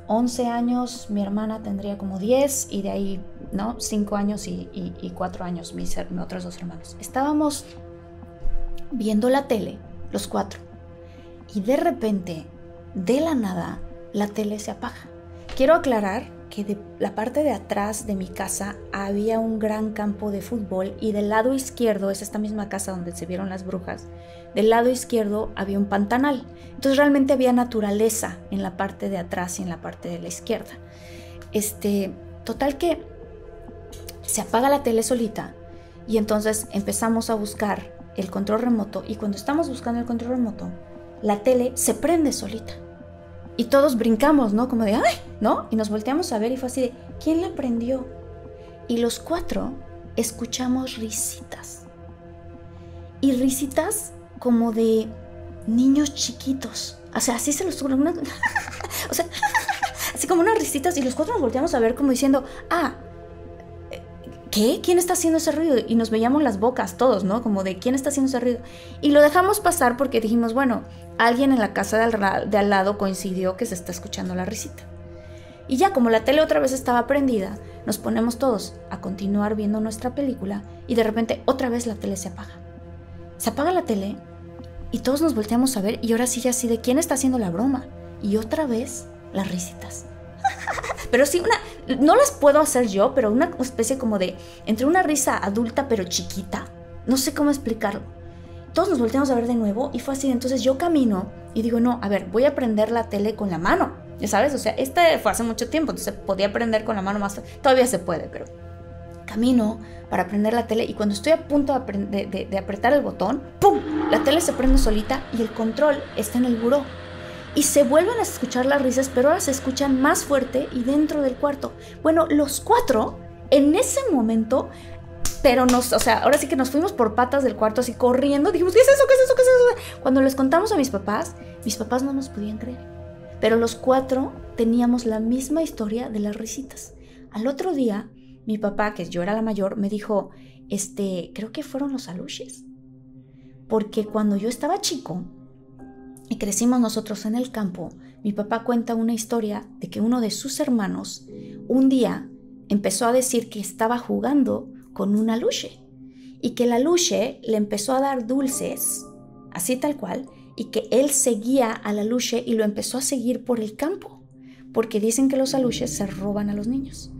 11 años, mi hermana tendría como 10 y de ahí, ¿no? 5 años y, y, 4 años mis, mis otros dos hermanos. Estábamos viendo la tele, los cuatro, y de repente, de la nada, la tele se apaga. Quiero aclarar que de la parte de atrás de mi casa había un gran campo de fútbol y del lado izquierdo es esta misma casa donde se vieron las brujas. Del lado izquierdo había un pantanal. Entonces realmente había naturaleza en la parte de atrás y en la parte de la izquierda. Este, total que se apaga la tele solita y entonces empezamos a buscar el control remoto y cuando estamos buscando el control remoto, la tele se prende solita. Y todos brincamos, ¿no? Como de, ¡ay! ¿No? Y nos volteamos a ver y fue así de, ¿quién la prendió? Y los cuatro escuchamos risitas. Y risitas como de niños chiquitos. O sea, así se los una, O sea, así como unas risitas. Y los cuatro nos volteamos a ver como diciendo, ah, ¿qué? ¿Quién está haciendo ese ruido? Y nos veíamos las bocas todos, ¿no? Como de, ¿quién está haciendo ese ruido? Y lo dejamos pasar porque dijimos, bueno, alguien en la casa de al lado coincidió que se está escuchando la risita. Y ya como la tele otra vez estaba prendida, nos ponemos todos a continuar viendo nuestra película y de repente otra vez la tele se apaga se apaga la tele y todos nos volteamos a ver y ahora sí ya así de quién está haciendo la broma. Y otra vez las risitas. pero sí una, no las puedo hacer yo, pero una especie como de, entre una risa adulta pero chiquita, no sé cómo explicarlo. Todos nos volteamos a ver de nuevo y fue así, entonces yo camino y digo, no, a ver, voy a prender la tele con la mano, ya sabes, o sea, este fue hace mucho tiempo, entonces podía prender con la mano más, todavía se puede, pero camino para prender la tele y cuando estoy a punto de, de, apretar el botón, ¡pum! La tele se prende solita y el control está en el buró. Y se vuelven a escuchar las risas, pero ahora se escuchan más fuerte y dentro del cuarto. Bueno, los cuatro, en ese momento, pero nos, o sea, ahora sí que nos fuimos por patas del cuarto así corriendo, dijimos, ¿qué es eso? ¿Qué es eso? ¿Qué es eso? Cuando les contamos a mis papás, mis papás no nos podían creer. Pero los cuatro teníamos la misma historia de las risitas. Al otro día mi papá, que yo era la mayor, me dijo, este, creo que fueron los aluches. Porque cuando yo estaba chico y crecimos nosotros en el campo, mi papá cuenta una historia de que uno de sus hermanos un día empezó a decir que estaba jugando con un luche y que la luche le empezó a dar dulces, así tal cual, y que él seguía a la luche y lo empezó a seguir por el campo, porque dicen que los aluches se roban a los niños.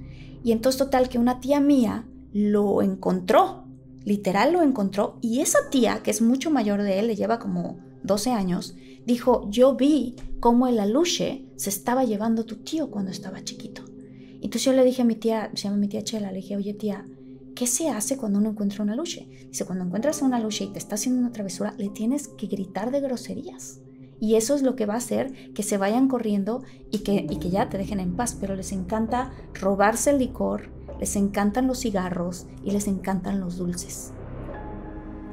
Y entonces total que una tía mía lo encontró, literal lo encontró, y esa tía, que es mucho mayor de él, le lleva como 12 años, dijo, yo vi cómo el aluche se estaba llevando tu tío cuando estaba chiquito. Y Entonces yo le dije a mi tía, se llama mi tía Chela, le dije, oye tía, ¿qué se hace cuando uno encuentra una aluche? Dice, cuando encuentras una un aluche y te está haciendo una travesura, le tienes que gritar de groserías. Y eso es lo que va a hacer que se vayan corriendo y que, que ya te dejen en paz. Pero les encanta robarse el licor, les encantan los cigarros y les encantan los dulces.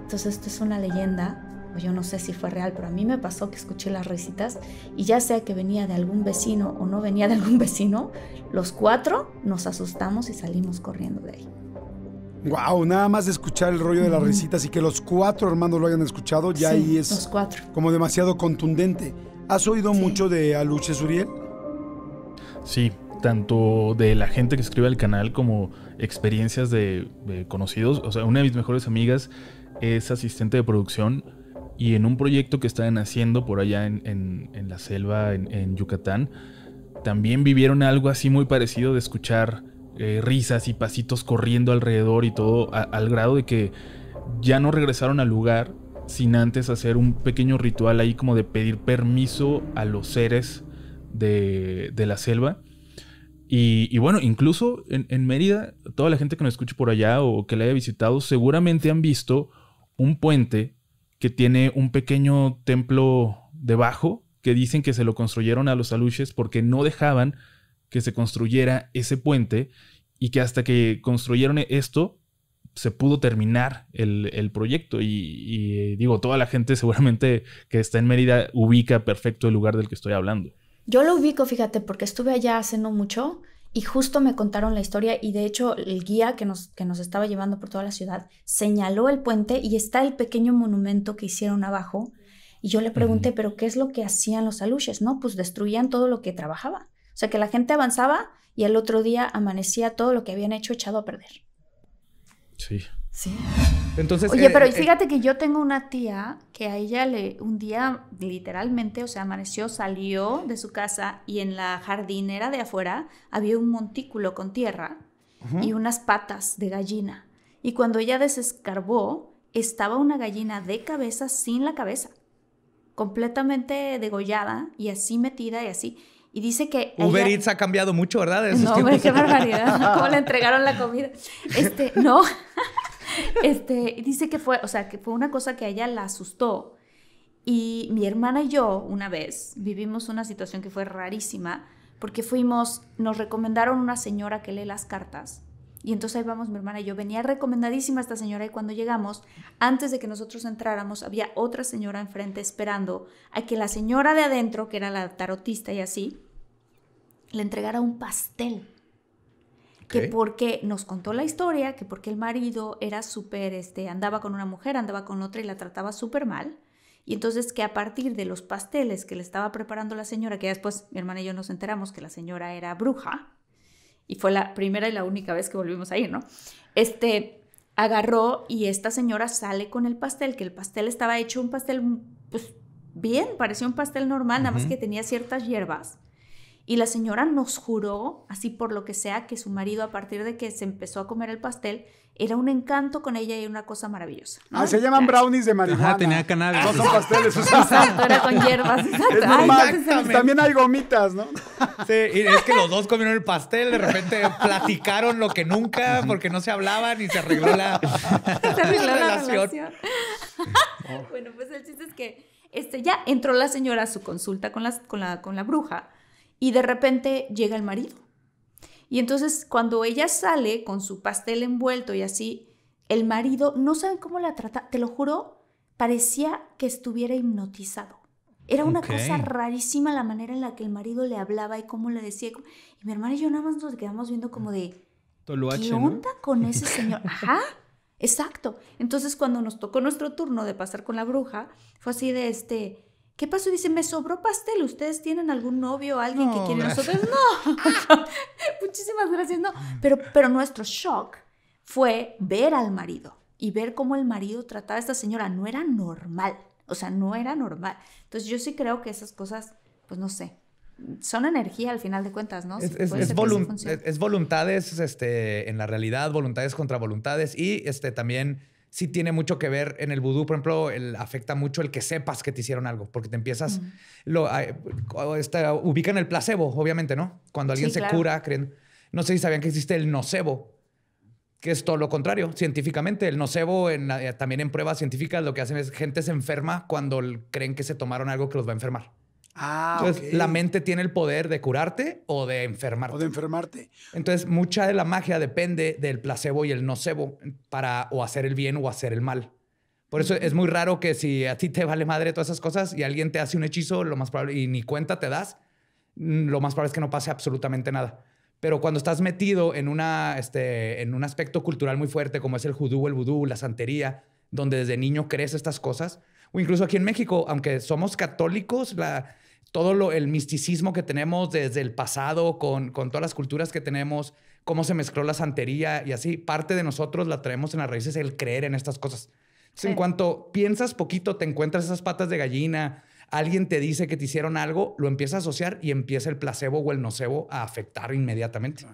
Entonces esto es una leyenda o yo no sé si fue real, pero a mí me pasó que escuché las risitas y ya sea que venía de algún vecino o no venía de algún vecino, los cuatro nos asustamos y salimos corriendo de ahí. Wow, nada más de escuchar el rollo de las risitas y que los cuatro hermanos lo hayan escuchado, ya ahí es como demasiado contundente. ¿Has oído mucho de Aluche Suriel? Sí, tanto de la gente que escribe al canal como experiencias de, conocidos. O sea, una de mis mejores amigas es asistente de producción y en un proyecto que estaban haciendo por allá en, la selva, en Yucatán, también vivieron algo así muy parecido de escuchar eh, risas y pasitos corriendo alrededor y todo, al grado de que ya no regresaron al lugar sin antes hacer un pequeño ritual ahí como de pedir permiso a los seres de, de la selva. Y, bueno, incluso en, Mérida, toda la gente que nos escucha por allá o que la haya visitado, seguramente han visto un puente que tiene un pequeño templo debajo que dicen que se lo construyeron a los aluches porque no dejaban que se construyera ese puente y que hasta que construyeron esto se pudo terminar el, proyecto y, eh, digo, toda la gente seguramente que está en Mérida ubica perfecto el lugar del que estoy hablando. Yo lo ubico, fíjate, porque estuve allá hace no mucho y justo me contaron la historia y de hecho el guía que nos, que nos estaba llevando por toda la ciudad señaló el puente y está el pequeño monumento que hicieron abajo y yo le pregunté, pero ¿qué es lo que hacían los aluches? No, pues destruían todo lo que trabajaba. O sea, que la gente avanzaba y al otro día amanecía todo lo que habían hecho echado a perder. Sí. Sí. Entonces, Oye, eh, pero eh, eh, fíjate que yo tengo una tía que a ella le un día literalmente, o sea, amaneció, salió de su casa y en la jardinera de afuera había un montículo con tierra y unas patas de gallina. Y cuando ella desescarbó, estaba una gallina de cabeza sin la cabeza, completamente degollada y así metida y así. Y dice que... Uber Eats ha cambiado mucho, ¿verdad? no, hombre, qué barbaridad. ¿Cómo le entregaron la comida? Este, no. Este, dice que fue, o sea, que fue una cosa que a ella la asustó. Y mi hermana y yo, una vez, vivimos una situación que fue rarísima, porque fuimos, nos recomendaron una señora que lee las cartas y entonces ahí vamos mi hermana y yo. Venía recomendadísima esta señora y cuando llegamos, antes de que nosotros entráramos, había otra señora enfrente esperando a que la señora de adentro, que era la tarotista y así, le entregara un pastel. Que porque nos contó la historia, que porque el marido era súper, este, andaba con una mujer, andaba con otra y la trataba súper mal. Y entonces que a partir de los pasteles que le estaba preparando la señora, que después mi hermana y yo nos enteramos que la señora era bruja, y fue la primera y la única vez que volvimos a ir, ¿no? Este agarró y esta señora sale con el pastel, que el pastel estaba hecho un pastel, pues bien, parecía un pastel normal, nada más que tenía ciertas hierbas. Y la señora nos juró, así por lo que sea, que su marido a partir de que se empezó a comer el pastel, era un encanto con ella y una cosa maravillosa. Ah, se llaman brownies de marihuana. tenía cannabis. No son pasteles, era con hierbas, exacto. Es Ay, También hay gomitas, ¿no? Sí, es que los dos comieron el pastel, de repente platicaron lo que nunca, porque no se hablaban y se arregló la, relación. Bueno, pues el chiste es que este, ya entró la señora a su consulta con, las, con, la, con la bruja y de repente llega el marido y entonces cuando ella sale con su pastel envuelto y así, el marido, no sabe cómo la trata, te lo juro, parecía que estuviera hipnotizado. Era una cosa rarísima la manera en la que el marido le hablaba y cómo le decía. Y mi hermana y yo nada más nos quedamos viendo como de... Toluache, ¿Qué onda con ese señor? Ajá, exacto. Entonces cuando nos tocó nuestro turno de pasar con la bruja, fue así de este... ¿Qué pasó? Dice, me sobró pastel. ¿Ustedes tienen algún novio, o alguien que quiere nosotros? No. Muchísimas gracias, no. Pero, pero nuestro shock fue ver al marido y ver cómo el marido trataba a esta señora. No era normal. O sea, no era normal. Entonces yo sí creo que esas cosas, pues no sé, son energía al final de cuentas, ¿no? Es, es, voluntades este, en la realidad, voluntades contra voluntades y este, también sí tiene mucho que ver en el vudú, por ejemplo, afecta mucho el que sepas que te hicieron algo, porque te empiezas, lo, ubican el placebo, obviamente, ¿no? Cuando alguien se cura, creen, no sé si sabían que existe el nocebo, que es todo lo contrario, científicamente. El nocebo, eh, también en pruebas científicas, lo que hacen es gente se enferma cuando creen que se tomaron algo que los va a enfermar. Ah, Entonces, la mente tiene el poder de curarte o de enfermarte. O de enfermarte. Entonces, mucha de la magia depende del placebo y el nocebo para o hacer el bien o hacer el mal. Por eso es muy raro que si a ti te vale madre todas esas cosas y alguien te hace un hechizo, lo más probable, y ni cuenta te das, mm, lo más probable es que no pase absolutamente nada. Pero cuando estás metido en, una, este, en un aspecto cultural muy fuerte, como es el judú, el vudú, la santería, donde desde niño crees estas cosas, o incluso aquí en México, aunque somos católicos, la, todo lo, el misticismo que tenemos desde el pasado, con, todas las culturas que tenemos, cómo se mezcló la santería y así, parte de nosotros la traemos en las raíces el creer en estas cosas. en cuanto piensas poquito, te encuentras esas patas de gallina, alguien te dice que te hicieron algo, lo empieza a asociar y empieza el placebo o el nocebo a afectar inmediatamente.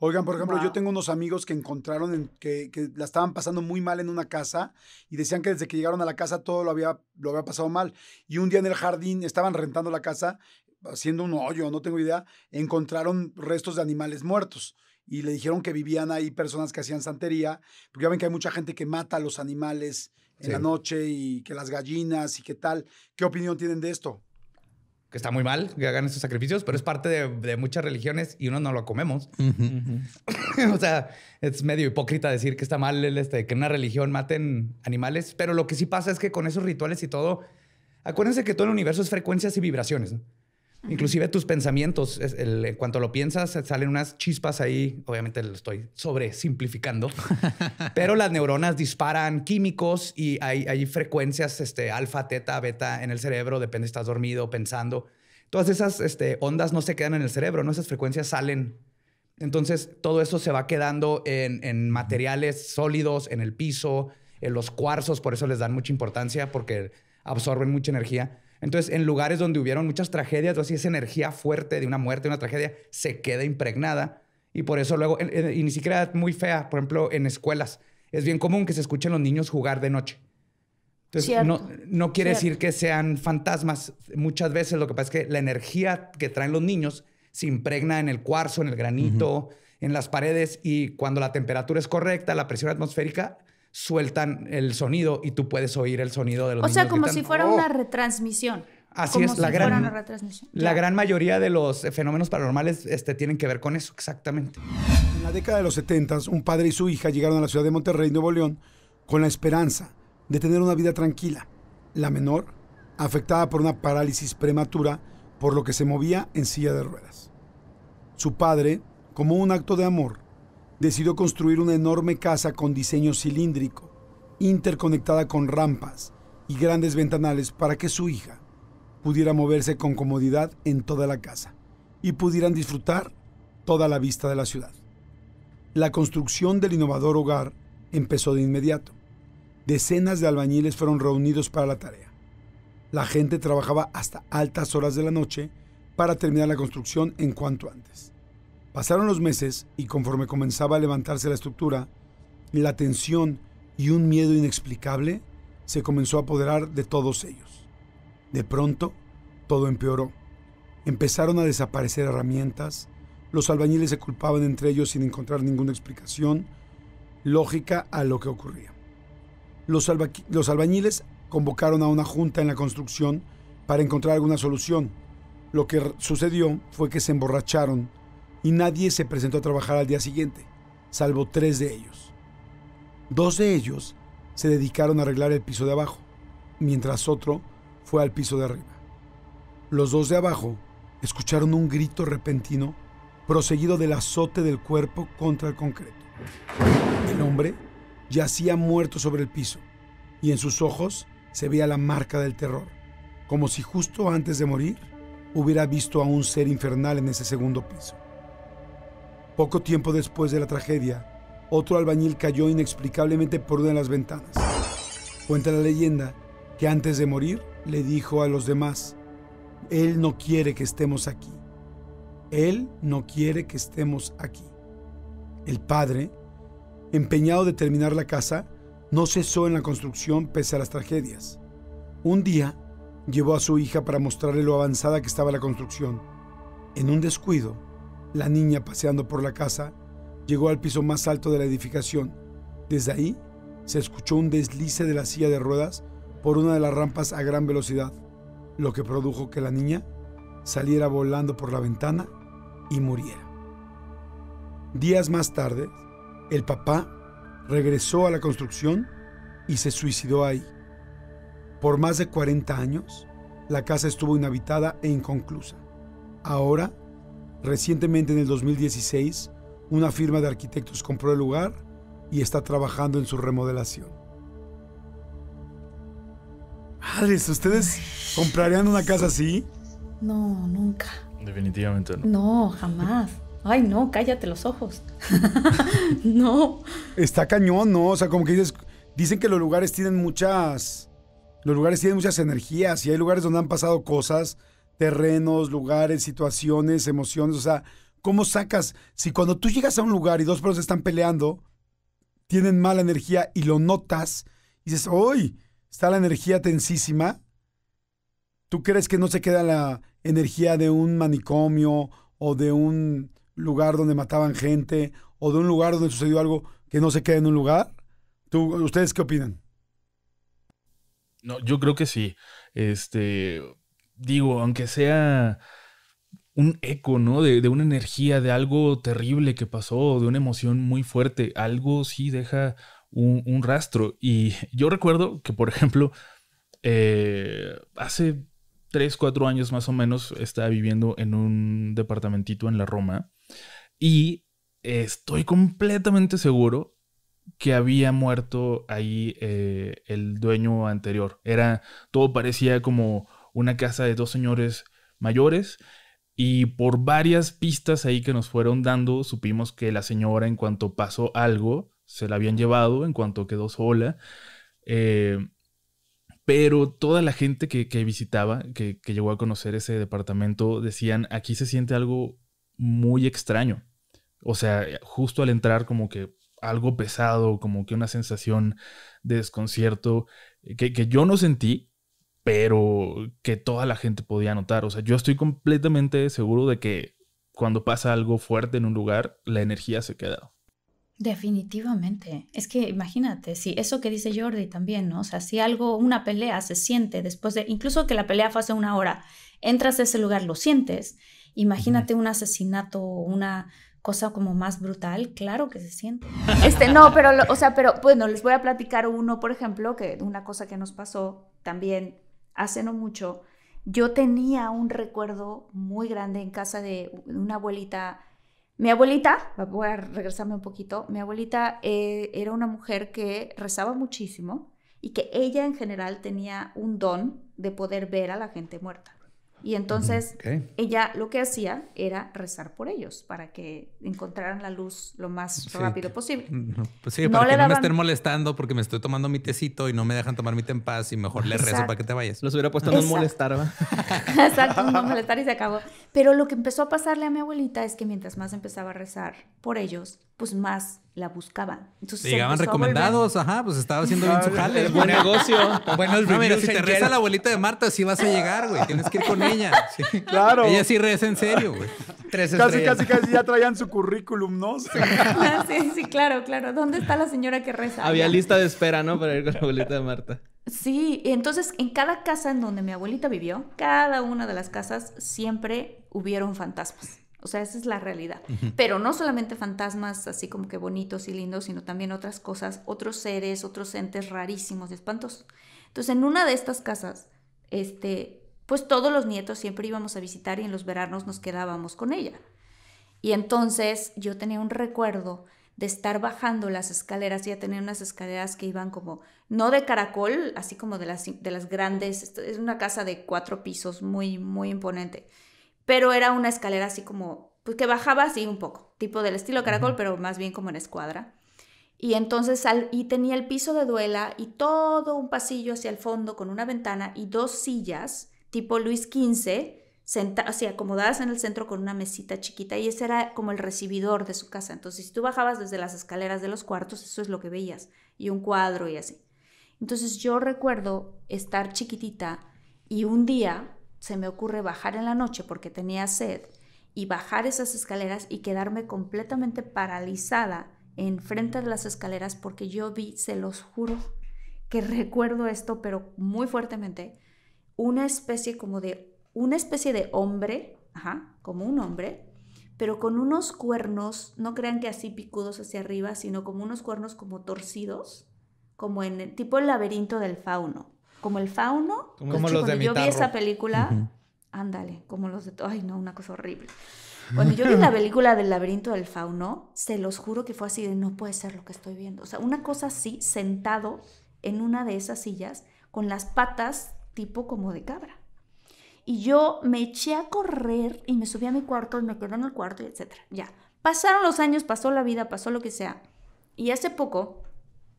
Oigan, por ejemplo, yo tengo unos amigos que encontraron que, la estaban pasando muy mal en una casa y decían que desde que llegaron a la casa todo lo había, lo había pasado mal. Y un día en el jardín estaban rentando la casa, haciendo un hoyo, no tengo idea, encontraron restos de animales muertos y le dijeron que vivían ahí personas que hacían santería, porque ya ven que hay mucha gente que mata a los animales en la noche y que las gallinas y qué tal. ¿Qué opinión tienen de esto? que está muy mal que hagan esos sacrificios, pero es parte de, muchas religiones y uno no lo comemos. o sea, es medio hipócrita decir que está mal este, que en una religión maten animales, pero lo que sí pasa es que con esos rituales y todo, acuérdense que todo el universo es frecuencias y vibraciones. Inclusive tus pensamientos, en cuanto lo piensas, eh, salen unas chispas ahí. Obviamente lo estoy sobresimplificando, pero las neuronas disparan químicos y hay, frecuencias este, alfa, teta, beta en el cerebro, depende si estás dormido, pensando. Todas esas este, ondas no se quedan en el cerebro, esas frecuencias salen. Entonces todo eso se va quedando en materiales sólidos, en el piso, en los cuarzos, por eso les dan mucha importancia porque absorben mucha energía entonces, en lugares donde hubieron muchas tragedias, así esa energía fuerte de una muerte, una tragedia, se queda impregnada. Y por eso luego, y ni siquiera muy fea, por ejemplo, en escuelas, es bien común que se escuchen los niños jugar de noche. Entonces, no, quiere decir que sean fantasmas. Muchas veces lo que pasa es que la energía que traen los niños se impregna en el cuarzo, en el granito, en las paredes, y cuando la temperatura es correcta, la presión atmosférica, sueltan el sonido y tú puedes oír el sonido de los O sea, como si fuera una oh. retransmisión. Así es, si la, gran, una retransmisión. la gran mayoría de los fenómenos paranormales este, tienen que ver con eso, exactamente. En la década de los 70, un padre y su hija llegaron a la ciudad de Monterrey, Nuevo León, con la esperanza de tener una vida tranquila. La menor, afectada por una parálisis prematura, por lo que se movía en silla de ruedas. Su padre, como un acto de amor, decidió construir una enorme casa con diseño cilíndrico, interconectada con rampas y grandes ventanales para que su hija pudiera moverse con comodidad en toda la casa y pudieran disfrutar toda la vista de la ciudad. La construcción del innovador hogar empezó de inmediato. Decenas de albañiles fueron reunidos para la tarea. La gente trabajaba hasta altas horas de la noche para terminar la construcción en cuanto antes. Pasaron los meses y conforme comenzaba a levantarse la estructura, la tensión y un miedo inexplicable se comenzó a apoderar de todos ellos. De pronto, todo empeoró. Empezaron a desaparecer herramientas, los albañiles se culpaban entre ellos sin encontrar ninguna explicación lógica a lo que ocurría. Los, albañiles convocaron a una junta en la construcción para encontrar alguna solución. Lo que sucedió fue que se emborracharon y nadie se presentó a trabajar al día siguiente, salvo tres de ellos. Dos de ellos se dedicaron a arreglar el piso de abajo, mientras otro fue al piso de arriba. Los dos de abajo escucharon un grito repentino proseguido del azote del cuerpo contra el concreto. El hombre yacía muerto sobre el piso y en sus ojos se veía la marca del terror, como si justo antes de morir hubiera visto a un ser infernal en ese segundo piso. Poco tiempo después de la tragedia, otro albañil cayó inexplicablemente por una de las ventanas. Cuenta la leyenda que antes de morir le dijo a los demás, Él no quiere que estemos aquí. Él no quiere que estemos aquí. El padre, empeñado de terminar la casa, no cesó en la construcción pese a las tragedias. Un día, llevó a su hija para mostrarle lo avanzada que estaba la construcción. En un descuido, la niña, paseando por la casa, llegó al piso más alto de la edificación. Desde ahí, se escuchó un deslice de la silla de ruedas por una de las rampas a gran velocidad, lo que produjo que la niña saliera volando por la ventana y muriera. Días más tarde, el papá regresó a la construcción y se suicidó ahí. Por más de 40 años, la casa estuvo inhabitada e inconclusa. Ahora Recientemente en el 2016, una firma de arquitectos compró el lugar y está trabajando en su remodelación. Alex, ¿ustedes comprarían una casa así? No, nunca. Definitivamente no. No, jamás. Ay, no, cállate los ojos. no. Está cañón, ¿no? O sea, como que dices, dicen que los lugares tienen muchas... Los lugares tienen muchas energías y hay lugares donde han pasado cosas terrenos, lugares, situaciones, emociones. O sea, ¿cómo sacas? Si cuando tú llegas a un lugar y dos perros están peleando, tienen mala energía y lo notas, y dices, ¡hoy! Está la energía tensísima. ¿Tú crees que no se queda la energía de un manicomio o de un lugar donde mataban gente o de un lugar donde sucedió algo que no se queda en un lugar? ¿Tú, ¿Ustedes qué opinan? No, yo creo que sí. Este, digo, aunque sea un eco, ¿no? De, una energía, de algo terrible que pasó, de una emoción muy fuerte. Algo sí deja un, rastro. Y yo recuerdo que, por ejemplo, eh, hace 3, 4 años más o menos estaba viviendo en un departamentito en la Roma y estoy completamente seguro que había muerto ahí eh, el dueño anterior. Era, todo parecía como una casa de dos señores mayores. Y por varias pistas ahí que nos fueron dando, supimos que la señora en cuanto pasó algo, se la habían llevado, en cuanto quedó sola. Eh, pero toda la gente que, visitaba, que, llegó a conocer ese departamento, decían, aquí se siente algo muy extraño. O sea, justo al entrar como que algo pesado, como que una sensación de desconcierto eh, que, que yo no sentí, pero que toda la gente podía notar. O sea, yo estoy completamente seguro de que cuando pasa algo fuerte en un lugar, la energía se queda. Definitivamente. Es que imagínate, si eso que dice Jordi también, ¿no? O sea, si algo, una pelea se siente después de, incluso que la pelea fue hace una hora, entras a ese lugar, lo sientes. Imagínate un asesinato, una cosa como más brutal, claro que se siente. Este, no, pero, o sea, pero bueno, les voy a platicar uno, por ejemplo, que una cosa que nos pasó también hace no mucho, yo tenía un recuerdo muy grande en casa de una abuelita. Mi abuelita, voy a regresarme un poquito, mi abuelita eh, era una mujer que rezaba muchísimo y que ella en general tenía un don de poder ver a la gente muerta. Y entonces ella lo que hacía era rezar por ellos para que encontraran la luz lo más rápido posible. pues sí, para que no me estén molestando porque me estoy tomando mi tecito y no me dejan tomar mi té en paz y mejor le rezo para que te vayas. Los hubiera puesto no molestar, ¿verdad? Exacto, no molestar y se acabó. Pero lo que empezó a pasarle a mi abuelita es que mientras más empezaba a rezar por ellos, pues más la buscaban. Entonces llegaban recomendados, ajá, pues estaba haciendo bien su jale. Buen negocio. Bueno, si te reza la abuelita de Marta, sí vas a llegar, güey. Tienes que ir con ella. Claro. Ella sí reza en serio, güey. casi, casi, casi ya traían su currículum, ¿no? Ah, sí, sí, claro, claro. ¿Dónde está la señora que reza? Había lista de espera, ¿no? Para ir con la abuelita de Marta. Sí, entonces en cada casa en donde mi abuelita vivió, cada una de las casas siempre hubieron fantasmas. O sea, esa es la realidad. Pero no solamente fantasmas así como que bonitos y lindos, sino también otras cosas, otros seres, otros entes rarísimos y espantosos. Entonces, en una de estas casas, este, pues todos los nietos siempre íbamos a visitar y en los veranos nos quedábamos con ella. Y entonces yo tenía un recuerdo de estar bajando las escaleras, ya tenía unas escaleras que iban como, no de caracol, así como de las, de las grandes, es una casa de cuatro pisos muy, muy imponente, pero era una escalera así como, pues que bajaba así un poco, tipo del estilo caracol, pero más bien como en escuadra. Y entonces, y tenía el piso de duela y todo un pasillo hacia el fondo con una ventana y dos sillas, tipo Luis XV, así acomodadas en el centro con una mesita chiquita y ese era como el recibidor de su casa. Entonces, si tú bajabas desde las escaleras de los cuartos, eso es lo que veías, y un cuadro y así. Entonces, yo recuerdo estar chiquitita y un día se me ocurre bajar en la noche porque tenía sed y bajar esas escaleras y quedarme completamente paralizada enfrente de las escaleras porque yo vi, se los juro, que recuerdo esto, pero muy fuertemente, una especie como de una especie de hombre, como un hombre, pero con unos cuernos, no crean que así picudos hacia arriba, sino como unos cuernos como torcidos, como en el tipo el laberinto del fauno. Como el fauno, como pues, los cuando yo vi esa película, ándale, como los de... Ay, no, una cosa horrible. Cuando yo vi la película del laberinto del fauno, se los juro que fue así de no puede ser lo que estoy viendo. O sea, una cosa así, sentado en una de esas sillas, con las patas tipo como de cabra y yo me eché a correr y me subí a mi cuarto y me quedé en el cuarto, y etcétera Ya. Pasaron los años, pasó la vida, pasó lo que sea. Y hace poco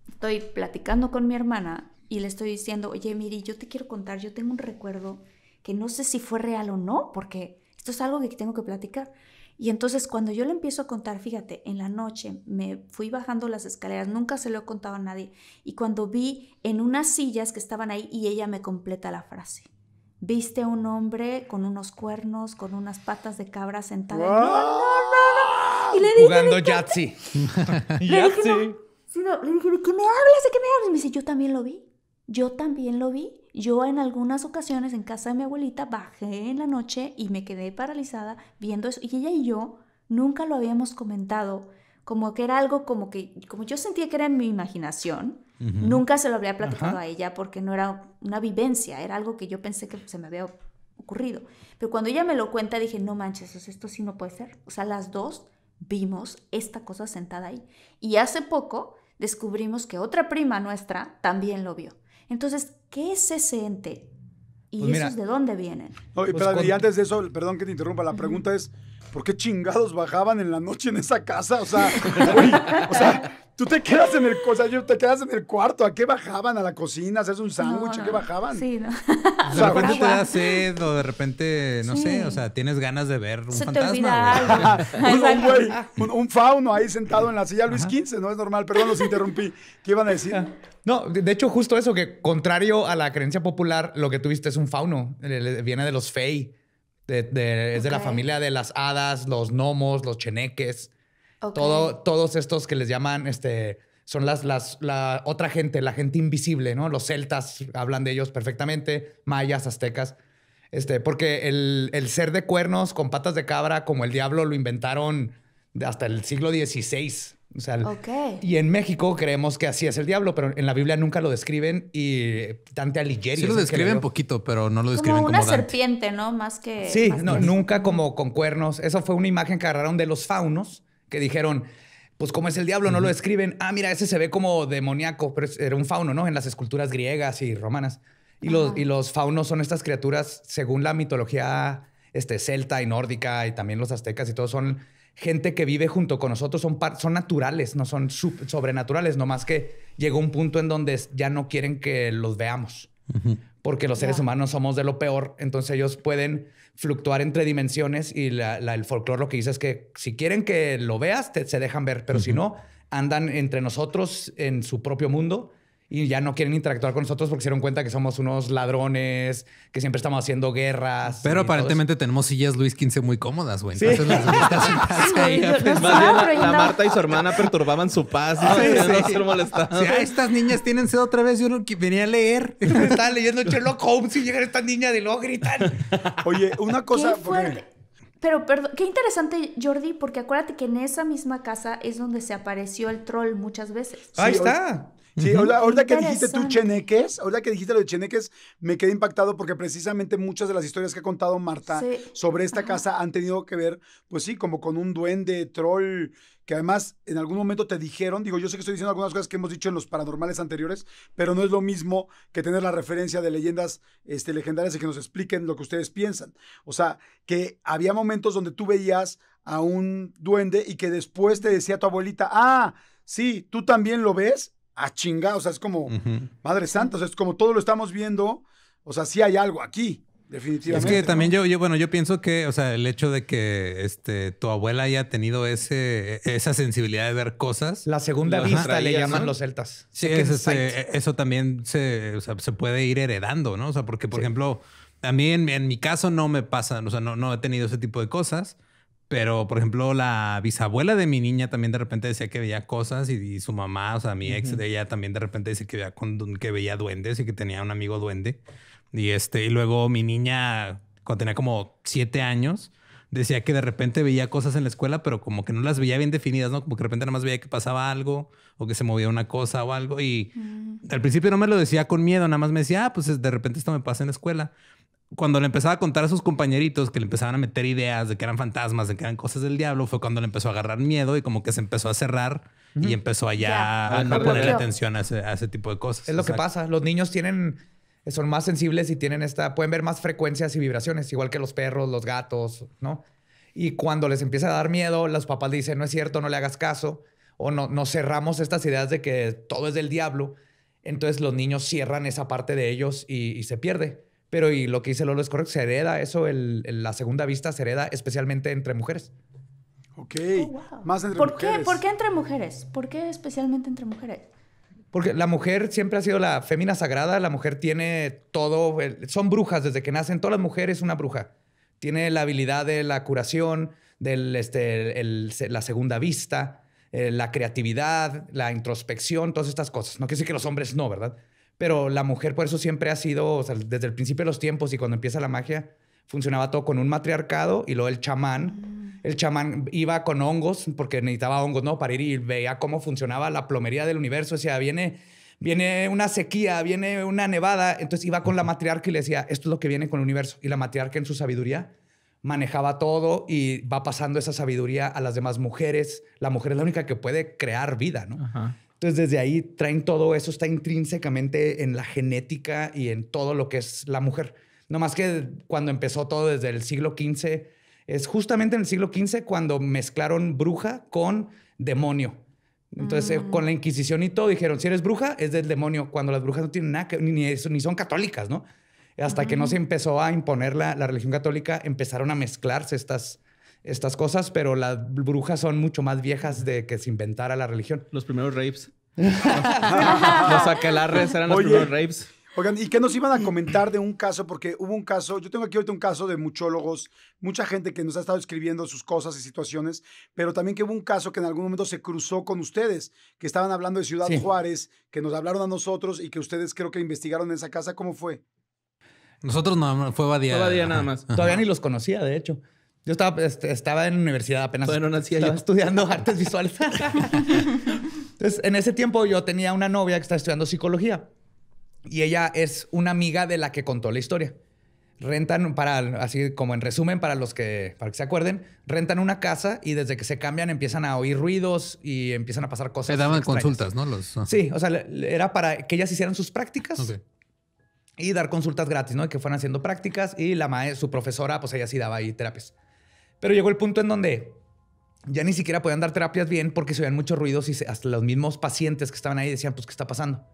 estoy platicando con mi hermana y le estoy diciendo, oye, Miri, yo te quiero contar, yo tengo un recuerdo que no sé si fue real o no, porque esto es algo que tengo que platicar. Y entonces cuando yo le empiezo a contar, fíjate, en la noche me fui bajando las escaleras, nunca se lo he contado a nadie, y cuando vi en unas sillas que estaban ahí y ella me completa la frase viste a un hombre con unos cuernos, con unas patas de cabra sentado. ¡Ah! y le dije, Jugando yatsi, le no, le dije, qué me hablas? ¿De qué me hablas? Y me dice, yo también lo vi. Yo también lo vi. Yo en algunas ocasiones en casa de mi abuelita bajé en la noche y me quedé paralizada viendo eso. Y ella y yo nunca lo habíamos comentado. Como que era algo como que, como yo sentía que era en mi imaginación, Nunca se lo había platicado a ella porque no era una vivencia, era algo que yo pensé que se me había ocurrido. Pero cuando ella me lo cuenta dije, no manches, esto sí no puede ser. O sea, las dos vimos esta cosa sentada ahí. Y hace poco descubrimos que otra prima nuestra también lo vio. Entonces, ¿qué es ese ente? ¿Y eso pues esos de dónde vienen? Pues y, antes de eso, perdón que te interrumpa, la pregunta es, ¿por qué chingados bajaban en la noche en esa casa? O sea, o sea Tú te quedas en el, yo, te quedas en el cuarto. ¿A qué bajaban? ¿A la cocina? ¿Haces un sándwich? ¿A qué bajaban? Sí, de repente te da sed o de repente, no sé, o sea, tienes ganas de ver un fantasma. un, fauno ahí sentado en la silla Luis XV, no es normal. Perdón, los interrumpí. ¿Qué iban a decir? Ah. No, de hecho, justo eso, que contrario a la creencia popular, lo que tuviste es un fauno. Viene de los fey. Es de la familia de las hadas, los gnomos, los cheneques. Todo, todos estos que les llaman, este, son las, las, la otra gente, la gente invisible, ¿no? Los celtas hablan de ellos perfectamente, mayas, aztecas. Este, porque el, ser de cuernos con patas de cabra, como el diablo, lo inventaron hasta el siglo XVI. O sea, Y en México creemos que así es el diablo, pero en la Biblia nunca lo describen y Dante Alighieri. Sí lo describen poquito, pero no lo describen como una serpiente, ¿no? Más que. Sí, nunca como con cuernos. Eso fue una imagen que agarraron de los faunos que dijeron, pues como es el diablo, no lo escriben. Ah, mira, ese se ve como demoníaco, pero era un fauno, ¿no? En las esculturas griegas y romanas. Y los, y los, faunos son estas criaturas, según la mitología este, celta y nórdica, y también los aztecas y todo, son gente que vive junto con nosotros, son, son naturales, no son sobrenaturales, nomás que llegó un punto en donde ya no quieren que los veamos, porque los seres humanos somos de lo peor, entonces ellos pueden fluctuar entre dimensiones y la, el folclore lo que dice es que si quieren que lo veas, te, se dejan ver, pero si no, andan entre nosotros en su propio mundo y ya no quieren interactuar con nosotros porque se dieron cuenta que somos unos ladrones, que siempre estamos haciendo guerras. Pero aparentemente tenemos sillas Luis XV muy cómodas, güey. Entonces las la, Marta y su hermana perturbaban su paz. estas niñas tienen sed otra vez. Yo uno venía a leer. Estaba leyendo Sherlock Holmes y llega esta niña de luego gritan. Oye, una cosa... Pero, perdón, qué interesante, Jordi, porque acuérdate que en esa misma casa es donde se apareció el troll muchas veces. Ahí está. Sí, ahora que dijiste tú cheneques, ahora que dijiste lo de cheneques, me quedé impactado porque precisamente muchas de las historias que ha contado Marta sobre esta casa han tenido que ver, pues sí, como con un duende, troll, que además en algún momento te dijeron, digo, yo sé que estoy diciendo algunas cosas que hemos dicho en los paranormales anteriores, pero no es lo mismo que tener la referencia de leyendas este, legendarias y que nos expliquen lo que ustedes piensan. O sea, que había momentos donde tú veías a un duende y que después te decía tu abuelita, ah, sí, tú también lo ves a chingar, o sea, es como, Madre Santa, o sea, es como todo lo estamos viendo, o sea, sí hay algo aquí. Definitivamente. Es que también yo, yo, bueno, yo pienso que, o sea, el hecho de que este, tu abuela haya tenido ese, esa sensibilidad de ver cosas. La segunda vista le llaman los celtas. Sí, eso también se, se, puede ir heredando, ¿no? O sea, porque, por ejemplo, a mí en, mi caso no me pasa, o sea, no, no he tenido ese tipo de cosas. Pero, por ejemplo, la bisabuela de mi niña también de repente decía que veía cosas y, su mamá, o sea, mi ex de ella también de repente decía que veía, que veía duendes y que tenía un amigo duende. Y, este, y luego mi niña, cuando tenía como siete años, decía que de repente veía cosas en la escuela, pero como que no las veía bien definidas, ¿no? Como que de repente nada más veía que pasaba algo o que se movía una cosa o algo. Y mm. al principio no me lo decía con miedo, nada más me decía, ah, pues de repente esto me pasa en la escuela cuando le empezaba a contar a sus compañeritos que le empezaban a meter ideas de que eran fantasmas, de que eran cosas del diablo, fue cuando le empezó a agarrar miedo y como que se empezó a cerrar y empezó allá a ah, no ponerle atención a ese, tipo de cosas. Es lo que pasa. Los niños tienen, son más sensibles y tienen esta, pueden ver más frecuencias y vibraciones, igual que los perros, los gatos, ¿no? Y cuando les empieza a dar miedo, los papás dicen, no es cierto, no le hagas caso, o no, nos cerramos estas ideas de que todo es del diablo. Entonces los niños cierran esa parte de ellos y se pierde. Pero y lo que dice Lolo es correcto, se hereda eso, el, la segunda vista se hereda especialmente entre mujeres. Ok, oh, más entre ¿Por mujeres. Qué? ¿Por qué entre mujeres? ¿Por qué especialmente entre mujeres? Porque la mujer siempre ha sido la fémina sagrada, la mujer tiene todo, son brujas desde que nacen, todas las mujeres una bruja. Tiene la habilidad de la curación, del este, la segunda vista, eh, la creatividad, la introspección, todas estas cosas. No quiere decir que los hombres no, ¿verdad? Pero la mujer por eso siempre ha sido, desde el principio de los tiempos y cuando empieza la magia, funcionaba todo con un matriarcado y luego el chamán. Mm. El chamán iba con hongos porque necesitaba hongos, ¿no? Para ir y veía cómo funcionaba la plomería del universo. O sea, viene, viene una sequía, viene una nevada. Entonces iba con la matriarca y le decía, esto es lo que viene con el universo. Y la matriarca en su sabiduría manejaba todo y va pasando esa sabiduría a las demás mujeres. La mujer es la única que puede crear vida, ¿no? Entonces, desde ahí traen todo eso, está intrínsecamente en la genética y en todo lo que es la mujer. No más que cuando empezó todo desde el siglo XV, es justamente en el siglo XV cuando mezclaron bruja con demonio. Entonces, eh, con la mm. Inquisición y todo, dijeron, si eres bruja, es del demonio, cuando las brujas no tienen nada que, ni, ni son católicas, ¿no? Hasta que no se empezó a imponer la, la religión católica, empezaron a mezclarse estas, estas cosas, pero las brujas son mucho más viejas de que se inventara la religión. Los primeros rapes. los aquelarres eran los primeros rapes. Oigan, ¿y qué nos iban a comentar de un caso? Porque hubo un caso, yo tengo aquí ahorita un caso de muchólogos, mucha gente que nos ha estado escribiendo sus cosas y situaciones, pero también que hubo un caso que en algún momento se cruzó con ustedes, que estaban hablando de Ciudad Juárez, que nos hablaron a nosotros y que ustedes creo que investigaron en esa casa. ¿Cómo fue? Nosotros no, fue Badía. Fue nada más. Todavía ni los conocía, de hecho. Yo estaba, este, estaba en universidad apenas. Bueno, estaba estudiando artes visuales. Entonces, en ese tiempo yo tenía una novia que estaba estudiando psicología y ella es una amiga de la que contó la historia. Rentan para, así como en resumen, para los que, se acuerden, rentan una casa y desde que se cambian empiezan a oír ruidos y empiezan a pasar cosas. Le daban consultas, ¿no? Ah. Sí, o sea, era para que ellas hicieran sus prácticas. y dar consultas gratis, ¿no? Que fueran haciendo prácticas y la maestra, su profesora, pues ella sí daba ahí terapias. Pero llegó el punto en donde ya ni siquiera podían dar terapias bien porque se oían muchos ruidos y hasta los mismos pacientes que estaban ahí decían, pues, ¿qué está pasando?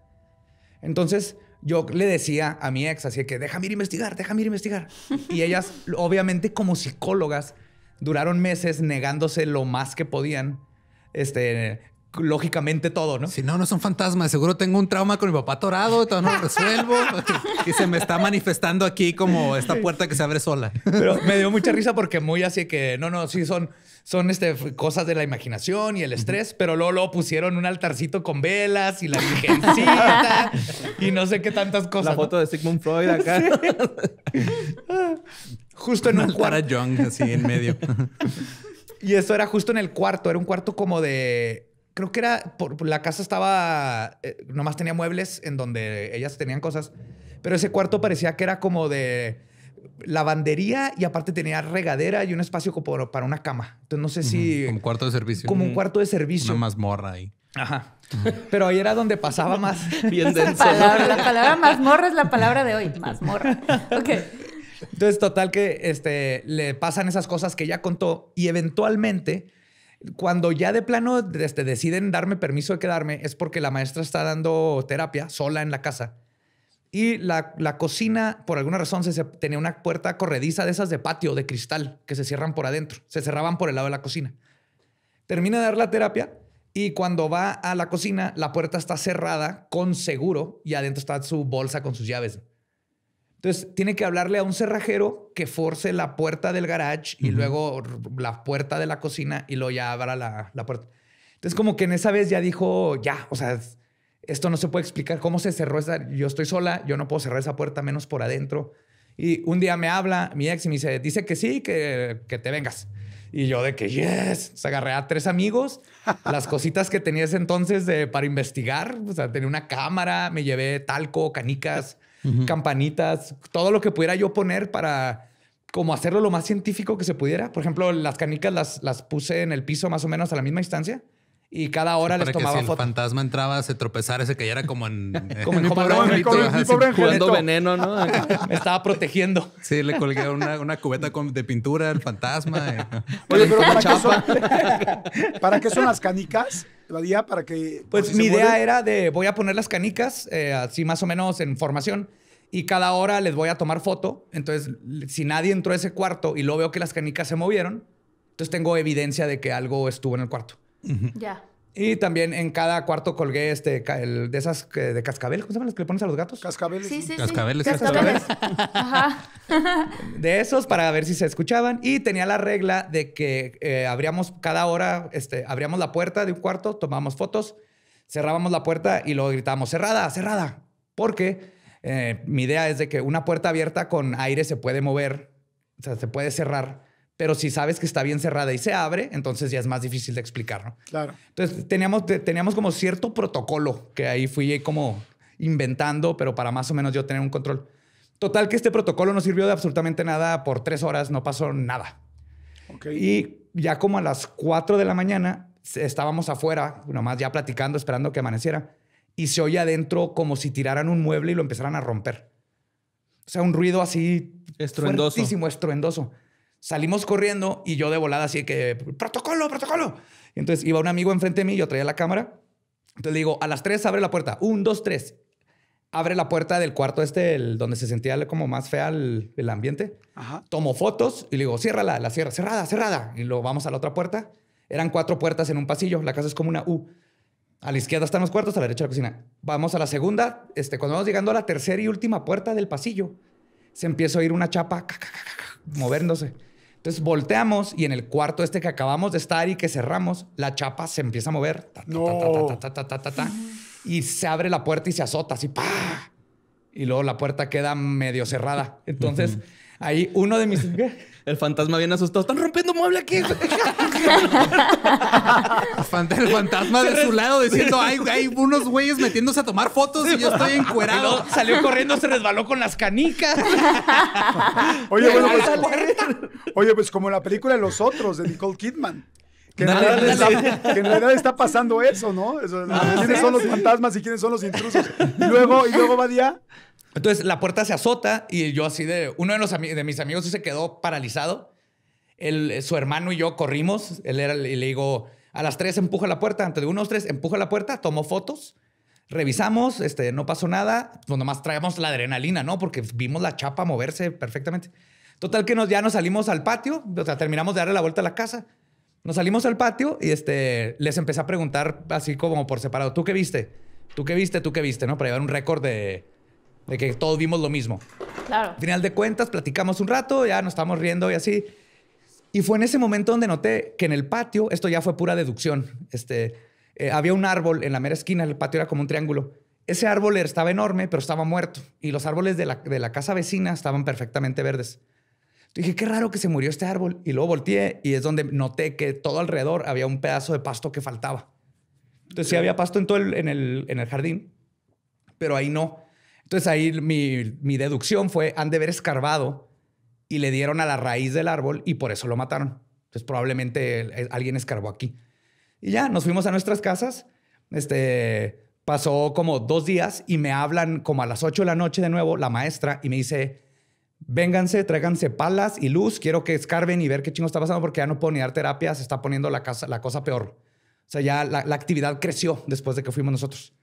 Entonces yo le decía a mi ex, así que déjame ir a investigar, déjame ir a investigar. Y ellas, obviamente, como psicólogas, duraron meses negándose lo más que podían. Este, lógicamente todo, ¿no? Si no, no son fantasmas. Seguro tengo un trauma con mi papá torado, todo no lo resuelvo. y se me está manifestando aquí como esta puerta que se abre sola. Pero me dio mucha risa porque muy así que, no, no, sí son, son este, cosas de la imaginación y el estrés, pero luego, pusieron un altarcito con velas y la virgencita y no sé qué tantas cosas. La foto de Sigmund Freud acá. Justo en un, un Para Jung así en medio. y eso era justo en el cuarto, era un cuarto como de creo que era, por, la casa estaba, eh, nomás tenía muebles en donde ellas tenían cosas, pero ese cuarto parecía que era como de lavandería y aparte tenía regadera y un espacio como para una cama. Entonces no sé si... Como un cuarto de servicio. Como un cuarto de servicio. Una mazmorra ahí. Ajá. Pero ahí era donde pasaba más. Bien denso. la palabra mazmorra es la palabra de hoy. Mazmorra. Ok. Entonces, total que este, le pasan esas cosas que ella contó y eventualmente cuando ya de plano este, deciden darme permiso de quedarme es porque la maestra está dando terapia sola en la casa. Y la, cocina, por alguna razón, se, tenía una puerta corrediza de esas de patio, de cristal, que se cierran por adentro. Se cerraban por el lado de la cocina. Termina de dar la terapia y cuando va a la cocina, la puerta está cerrada con seguro y adentro está su bolsa con sus llaves. Entonces, tiene que hablarle a un cerrajero que force la puerta del garage y luego la puerta de la cocina y luego ya abra la, puerta. Entonces, como que en esa vez ya dijo, ya, o sea, esto no se puede explicar cómo se cerró esa. Yo estoy sola, yo no puedo cerrar esa puerta menos por adentro. Y un día me habla mi ex y me dice, dice que sí, que, te vengas. Y yo de que, yes, se agarré a tres amigos, las cositas que tenías entonces para investigar, o sea, tenía una cámara, me llevé talco, canicas, campanitas, todo lo que pudiera yo poner para como hacerlo lo más científico que se pudiera. Por ejemplo, las canicas las, las puse en el piso más o menos a la misma distancia y cada hora les tomaba que el fantasma entraba, se tropezara, se cayera como en... como en mi pobre, jugando veneno, ¿no? Me estaba protegiendo. Sí, le colgué una, cubeta de pintura al fantasma. Eh. Oye, pero ¿para qué, son, ¿para qué son las canicas? Para que... Pues mi idea era de voy a poner las canicas, eh, así más o menos en formación, y cada hora les voy a tomar foto. Entonces, si nadie entró a ese cuarto y luego veo que las canicas se movieron, entonces tengo evidencia de que algo estuvo en el cuarto. Ya. Y también en cada cuarto colgué este el, de esas de cascabel, ¿cómo se llaman las que le pones a los gatos? Cascabeles. Sí, sí, sí. Cascabeles. Ajá. De esos para ver si se escuchaban. Y tenía la regla de que eh, abríamos cada hora, este, abríamos la puerta de un cuarto, tomábamos fotos, cerrábamos la puerta y luego gritábamos, cerrada, cerrada. Porque eh, mi idea es de que una puerta abierta con aire se puede mover, o sea, se puede cerrar pero si sabes que está bien cerrada y se abre, entonces ya es más difícil de explicar, ¿no? Claro. Entonces teníamos, teníamos como cierto protocolo que ahí fui como inventando, pero para más o menos yo tener un control. Total que este protocolo no sirvió de absolutamente nada por tres horas, no pasó nada. Y ya como a las cuatro de la mañana estábamos afuera, nomás ya platicando, esperando que amaneciera, y se oye adentro como si tiraran un mueble y lo empezaran a romper. O sea, un ruido así estruendoso. fuertísimo, estruendoso. Salimos corriendo y yo de volada así que, protocolo, protocolo. entonces iba un amigo enfrente de mí, yo traía la cámara. Entonces le digo, a las tres abre la puerta. Un, dos, tres. Abre la puerta del cuarto este, el, donde se sentía como más fea el, ambiente. Tomo fotos y le digo, ciérrala, la cierra, cerrada, cerrada. Y lo vamos a la otra puerta. Eran cuatro puertas en un pasillo. La casa es como una U. A la izquierda están los cuartos, a la derecha la cocina. Vamos a la segunda. Este, cuando vamos llegando a la tercera y última puerta del pasillo, se empieza a oír una chapa moviéndose. Entonces volteamos y en el cuarto este que acabamos de estar y que cerramos, la chapa se empieza a mover. y se abre la puerta y se azota así. Y luego la puerta queda medio cerrada. Entonces, ahí uno de mis... el fantasma bien asustado. Están rompiendo mueble aquí. el fantasma de su lado diciendo, hay, hay unos güeyes metiéndose a tomar fotos y yo estoy encuerado. salió corriendo, se resbaló con las canicas. oye, bueno, pues, oye, pues como la película de Los Otros, de Nicole Kidman. Que, en realidad está, pasando eso, ¿no? Ah, ¿Quiénes son los fantasmas y quiénes son los intrusos? Y luego, y luego va día entonces la puerta se azota y yo así de... Uno de, los de mis amigos se quedó paralizado. Eh, su hermano y yo corrimos. Él era, y le digo, a las tres empuja la puerta. Antes de unos tres empuja la puerta, tomó fotos, revisamos, este, no pasó nada. Pues nomás traemos la adrenalina, ¿no? Porque vimos la chapa moverse perfectamente. Total que nos, ya nos salimos al patio, o sea, terminamos de darle la vuelta a la casa. Nos salimos al patio y este, les empecé a preguntar así como por separado, ¿tú qué viste? ¿Tú qué viste? ¿Tú qué viste? ¿No? Para llevar un récord de, de que todos vimos lo mismo. Claro. Al final de cuentas, platicamos un rato, ya nos estamos riendo y así. Y fue en ese momento donde noté que en el patio, esto ya fue pura deducción, este, eh, había un árbol en la mera esquina, el patio era como un triángulo. Ese árbol estaba enorme, pero estaba muerto. Y los árboles de la, de la casa vecina estaban perfectamente verdes. dije, qué raro que se murió este árbol. Y luego volteé y es donde noté que todo alrededor había un pedazo de pasto que faltaba. Entonces sí había pasto en todo en el, en el jardín, pero ahí no. Entonces ahí mi, deducción fue, han de haber escarbado y le dieron a la raíz del árbol y por eso lo mataron. Entonces probablemente alguien escarbó aquí. Y ya, nos fuimos a nuestras casas. Este, pasó como dos días y me hablan como a las 8 de la noche de nuevo la maestra y me dice, vénganse, tráiganse palas y luz, quiero que escarben y ver qué chingo está pasando porque ya no puedo ni dar terapia, se está poniendo la, casa, la cosa peor. O sea, ya la actividad creció después de que fuimos nosotros.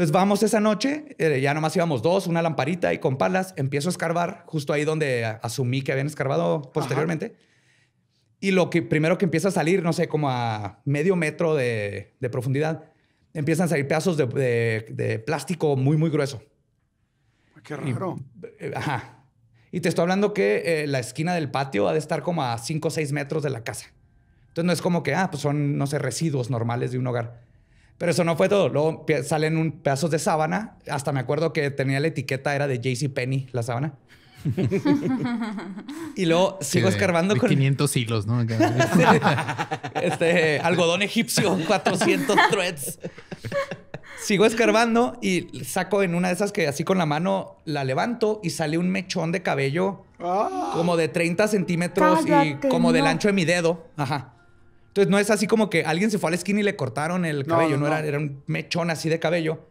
Entonces vamos esa noche, eh, ya nomás íbamos dos, una lamparita y con palas. Empiezo a escarbar justo ahí donde asumí que habían escarbado posteriormente. Y lo que primero que empieza a salir, no sé, como a medio metro de, profundidad, empiezan a salir pedazos de, plástico muy, muy grueso. Qué raro. Y, eh, ajá. Y te estoy hablando que eh, la esquina del patio ha de estar como a 5 o 6 metros de la casa. Entonces no es como que, ah, pues son, no sé, residuos normales de un hogar. Pero eso no fue todo. Luego salen un pedazos de sábana. Hasta me acuerdo que tenía la etiqueta, era de JC Penny, la sábana. y luego sigo escarbando con 500 siglos, ¿no? este algodón egipcio, 400 threads. Sigo escarbando y saco en una de esas que así con la mano la levanto y sale un mechón de cabello ah. como de 30 centímetros y como del ancho de mi dedo. Ajá. Entonces no es así como que alguien se fue a la esquina y le cortaron el cabello, no, Era, era un mechón así de cabello.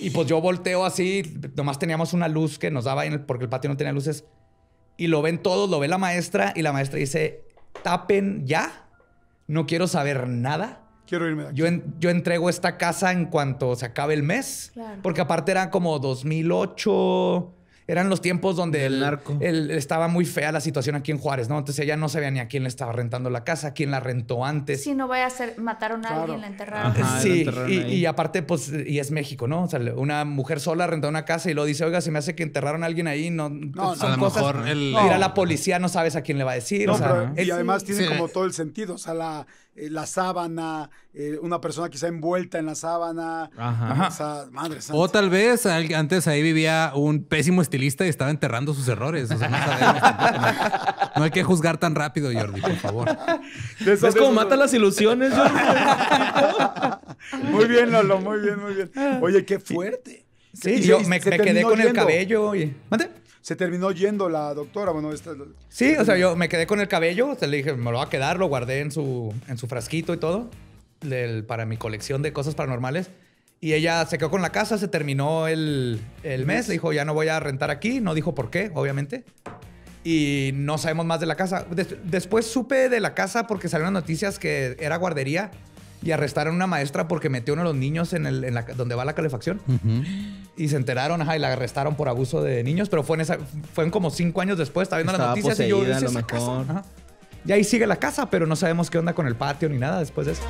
Y pues yo volteo así, nomás teníamos una luz que nos daba en el, porque el patio no tenía luces. Y lo ven todos, lo ve la maestra y la maestra dice, tapen ya, no quiero saber nada. Quiero irme Yo, yo entrego esta casa en cuanto se acabe el mes, porque aparte era como 2008 eran los tiempos donde el, estaba muy fea la situación aquí en Juárez, ¿no? Entonces ella no sabía ni a quién le estaba rentando la casa, a quién la rentó antes. Si no vaya a ser, mataron a alguien, la enterraron. sí, y, aparte, pues, y es México, ¿no? O sea, una mujer sola rentó una casa y lo dice, oiga, se me hace que enterraron a alguien ahí, no, no a lo mejor el... Ir a la policía no sabes a quién le va a decir. o sea, y además tiene como todo el sentido, o sea, la eh, la sábana, eh, una persona quizá envuelta en la sábana. Ajá. madre O tal vez antes ahí vivía un pésimo estilista y estaba enterrando sus errores. O sea, no, no hay que juzgar tan rápido, Jordi, por favor. Es como mata las ilusiones, Jordi? muy bien, Lolo, muy bien, muy bien. Oye, qué fuerte. Sí, yo me, quedé con el cabello. oye ¿Mate? se terminó yendo la doctora. Bueno, esta, sí, o sea, yo me quedé con el cabello, se le dije, me lo va a quedar, lo guardé en su, en su frasquito y todo, del, para mi colección de cosas paranormales. Y ella se quedó con la casa, se terminó el, mes, le dijo, ya no voy a rentar aquí, no dijo por qué, obviamente. Y no sabemos más de la casa. después supe de la casa porque salieron noticias que era guardería y arrestaron a una maestra porque metió uno de los niños en, el, en la, donde va la calefacción. Y se enteraron, ajá, y la arrestaron por abuso de niños, pero fue en esa, en como cinco años después, estaba viendo las noticias y Y ahí sigue la casa, pero no sabemos qué onda con el patio ni nada después de eso.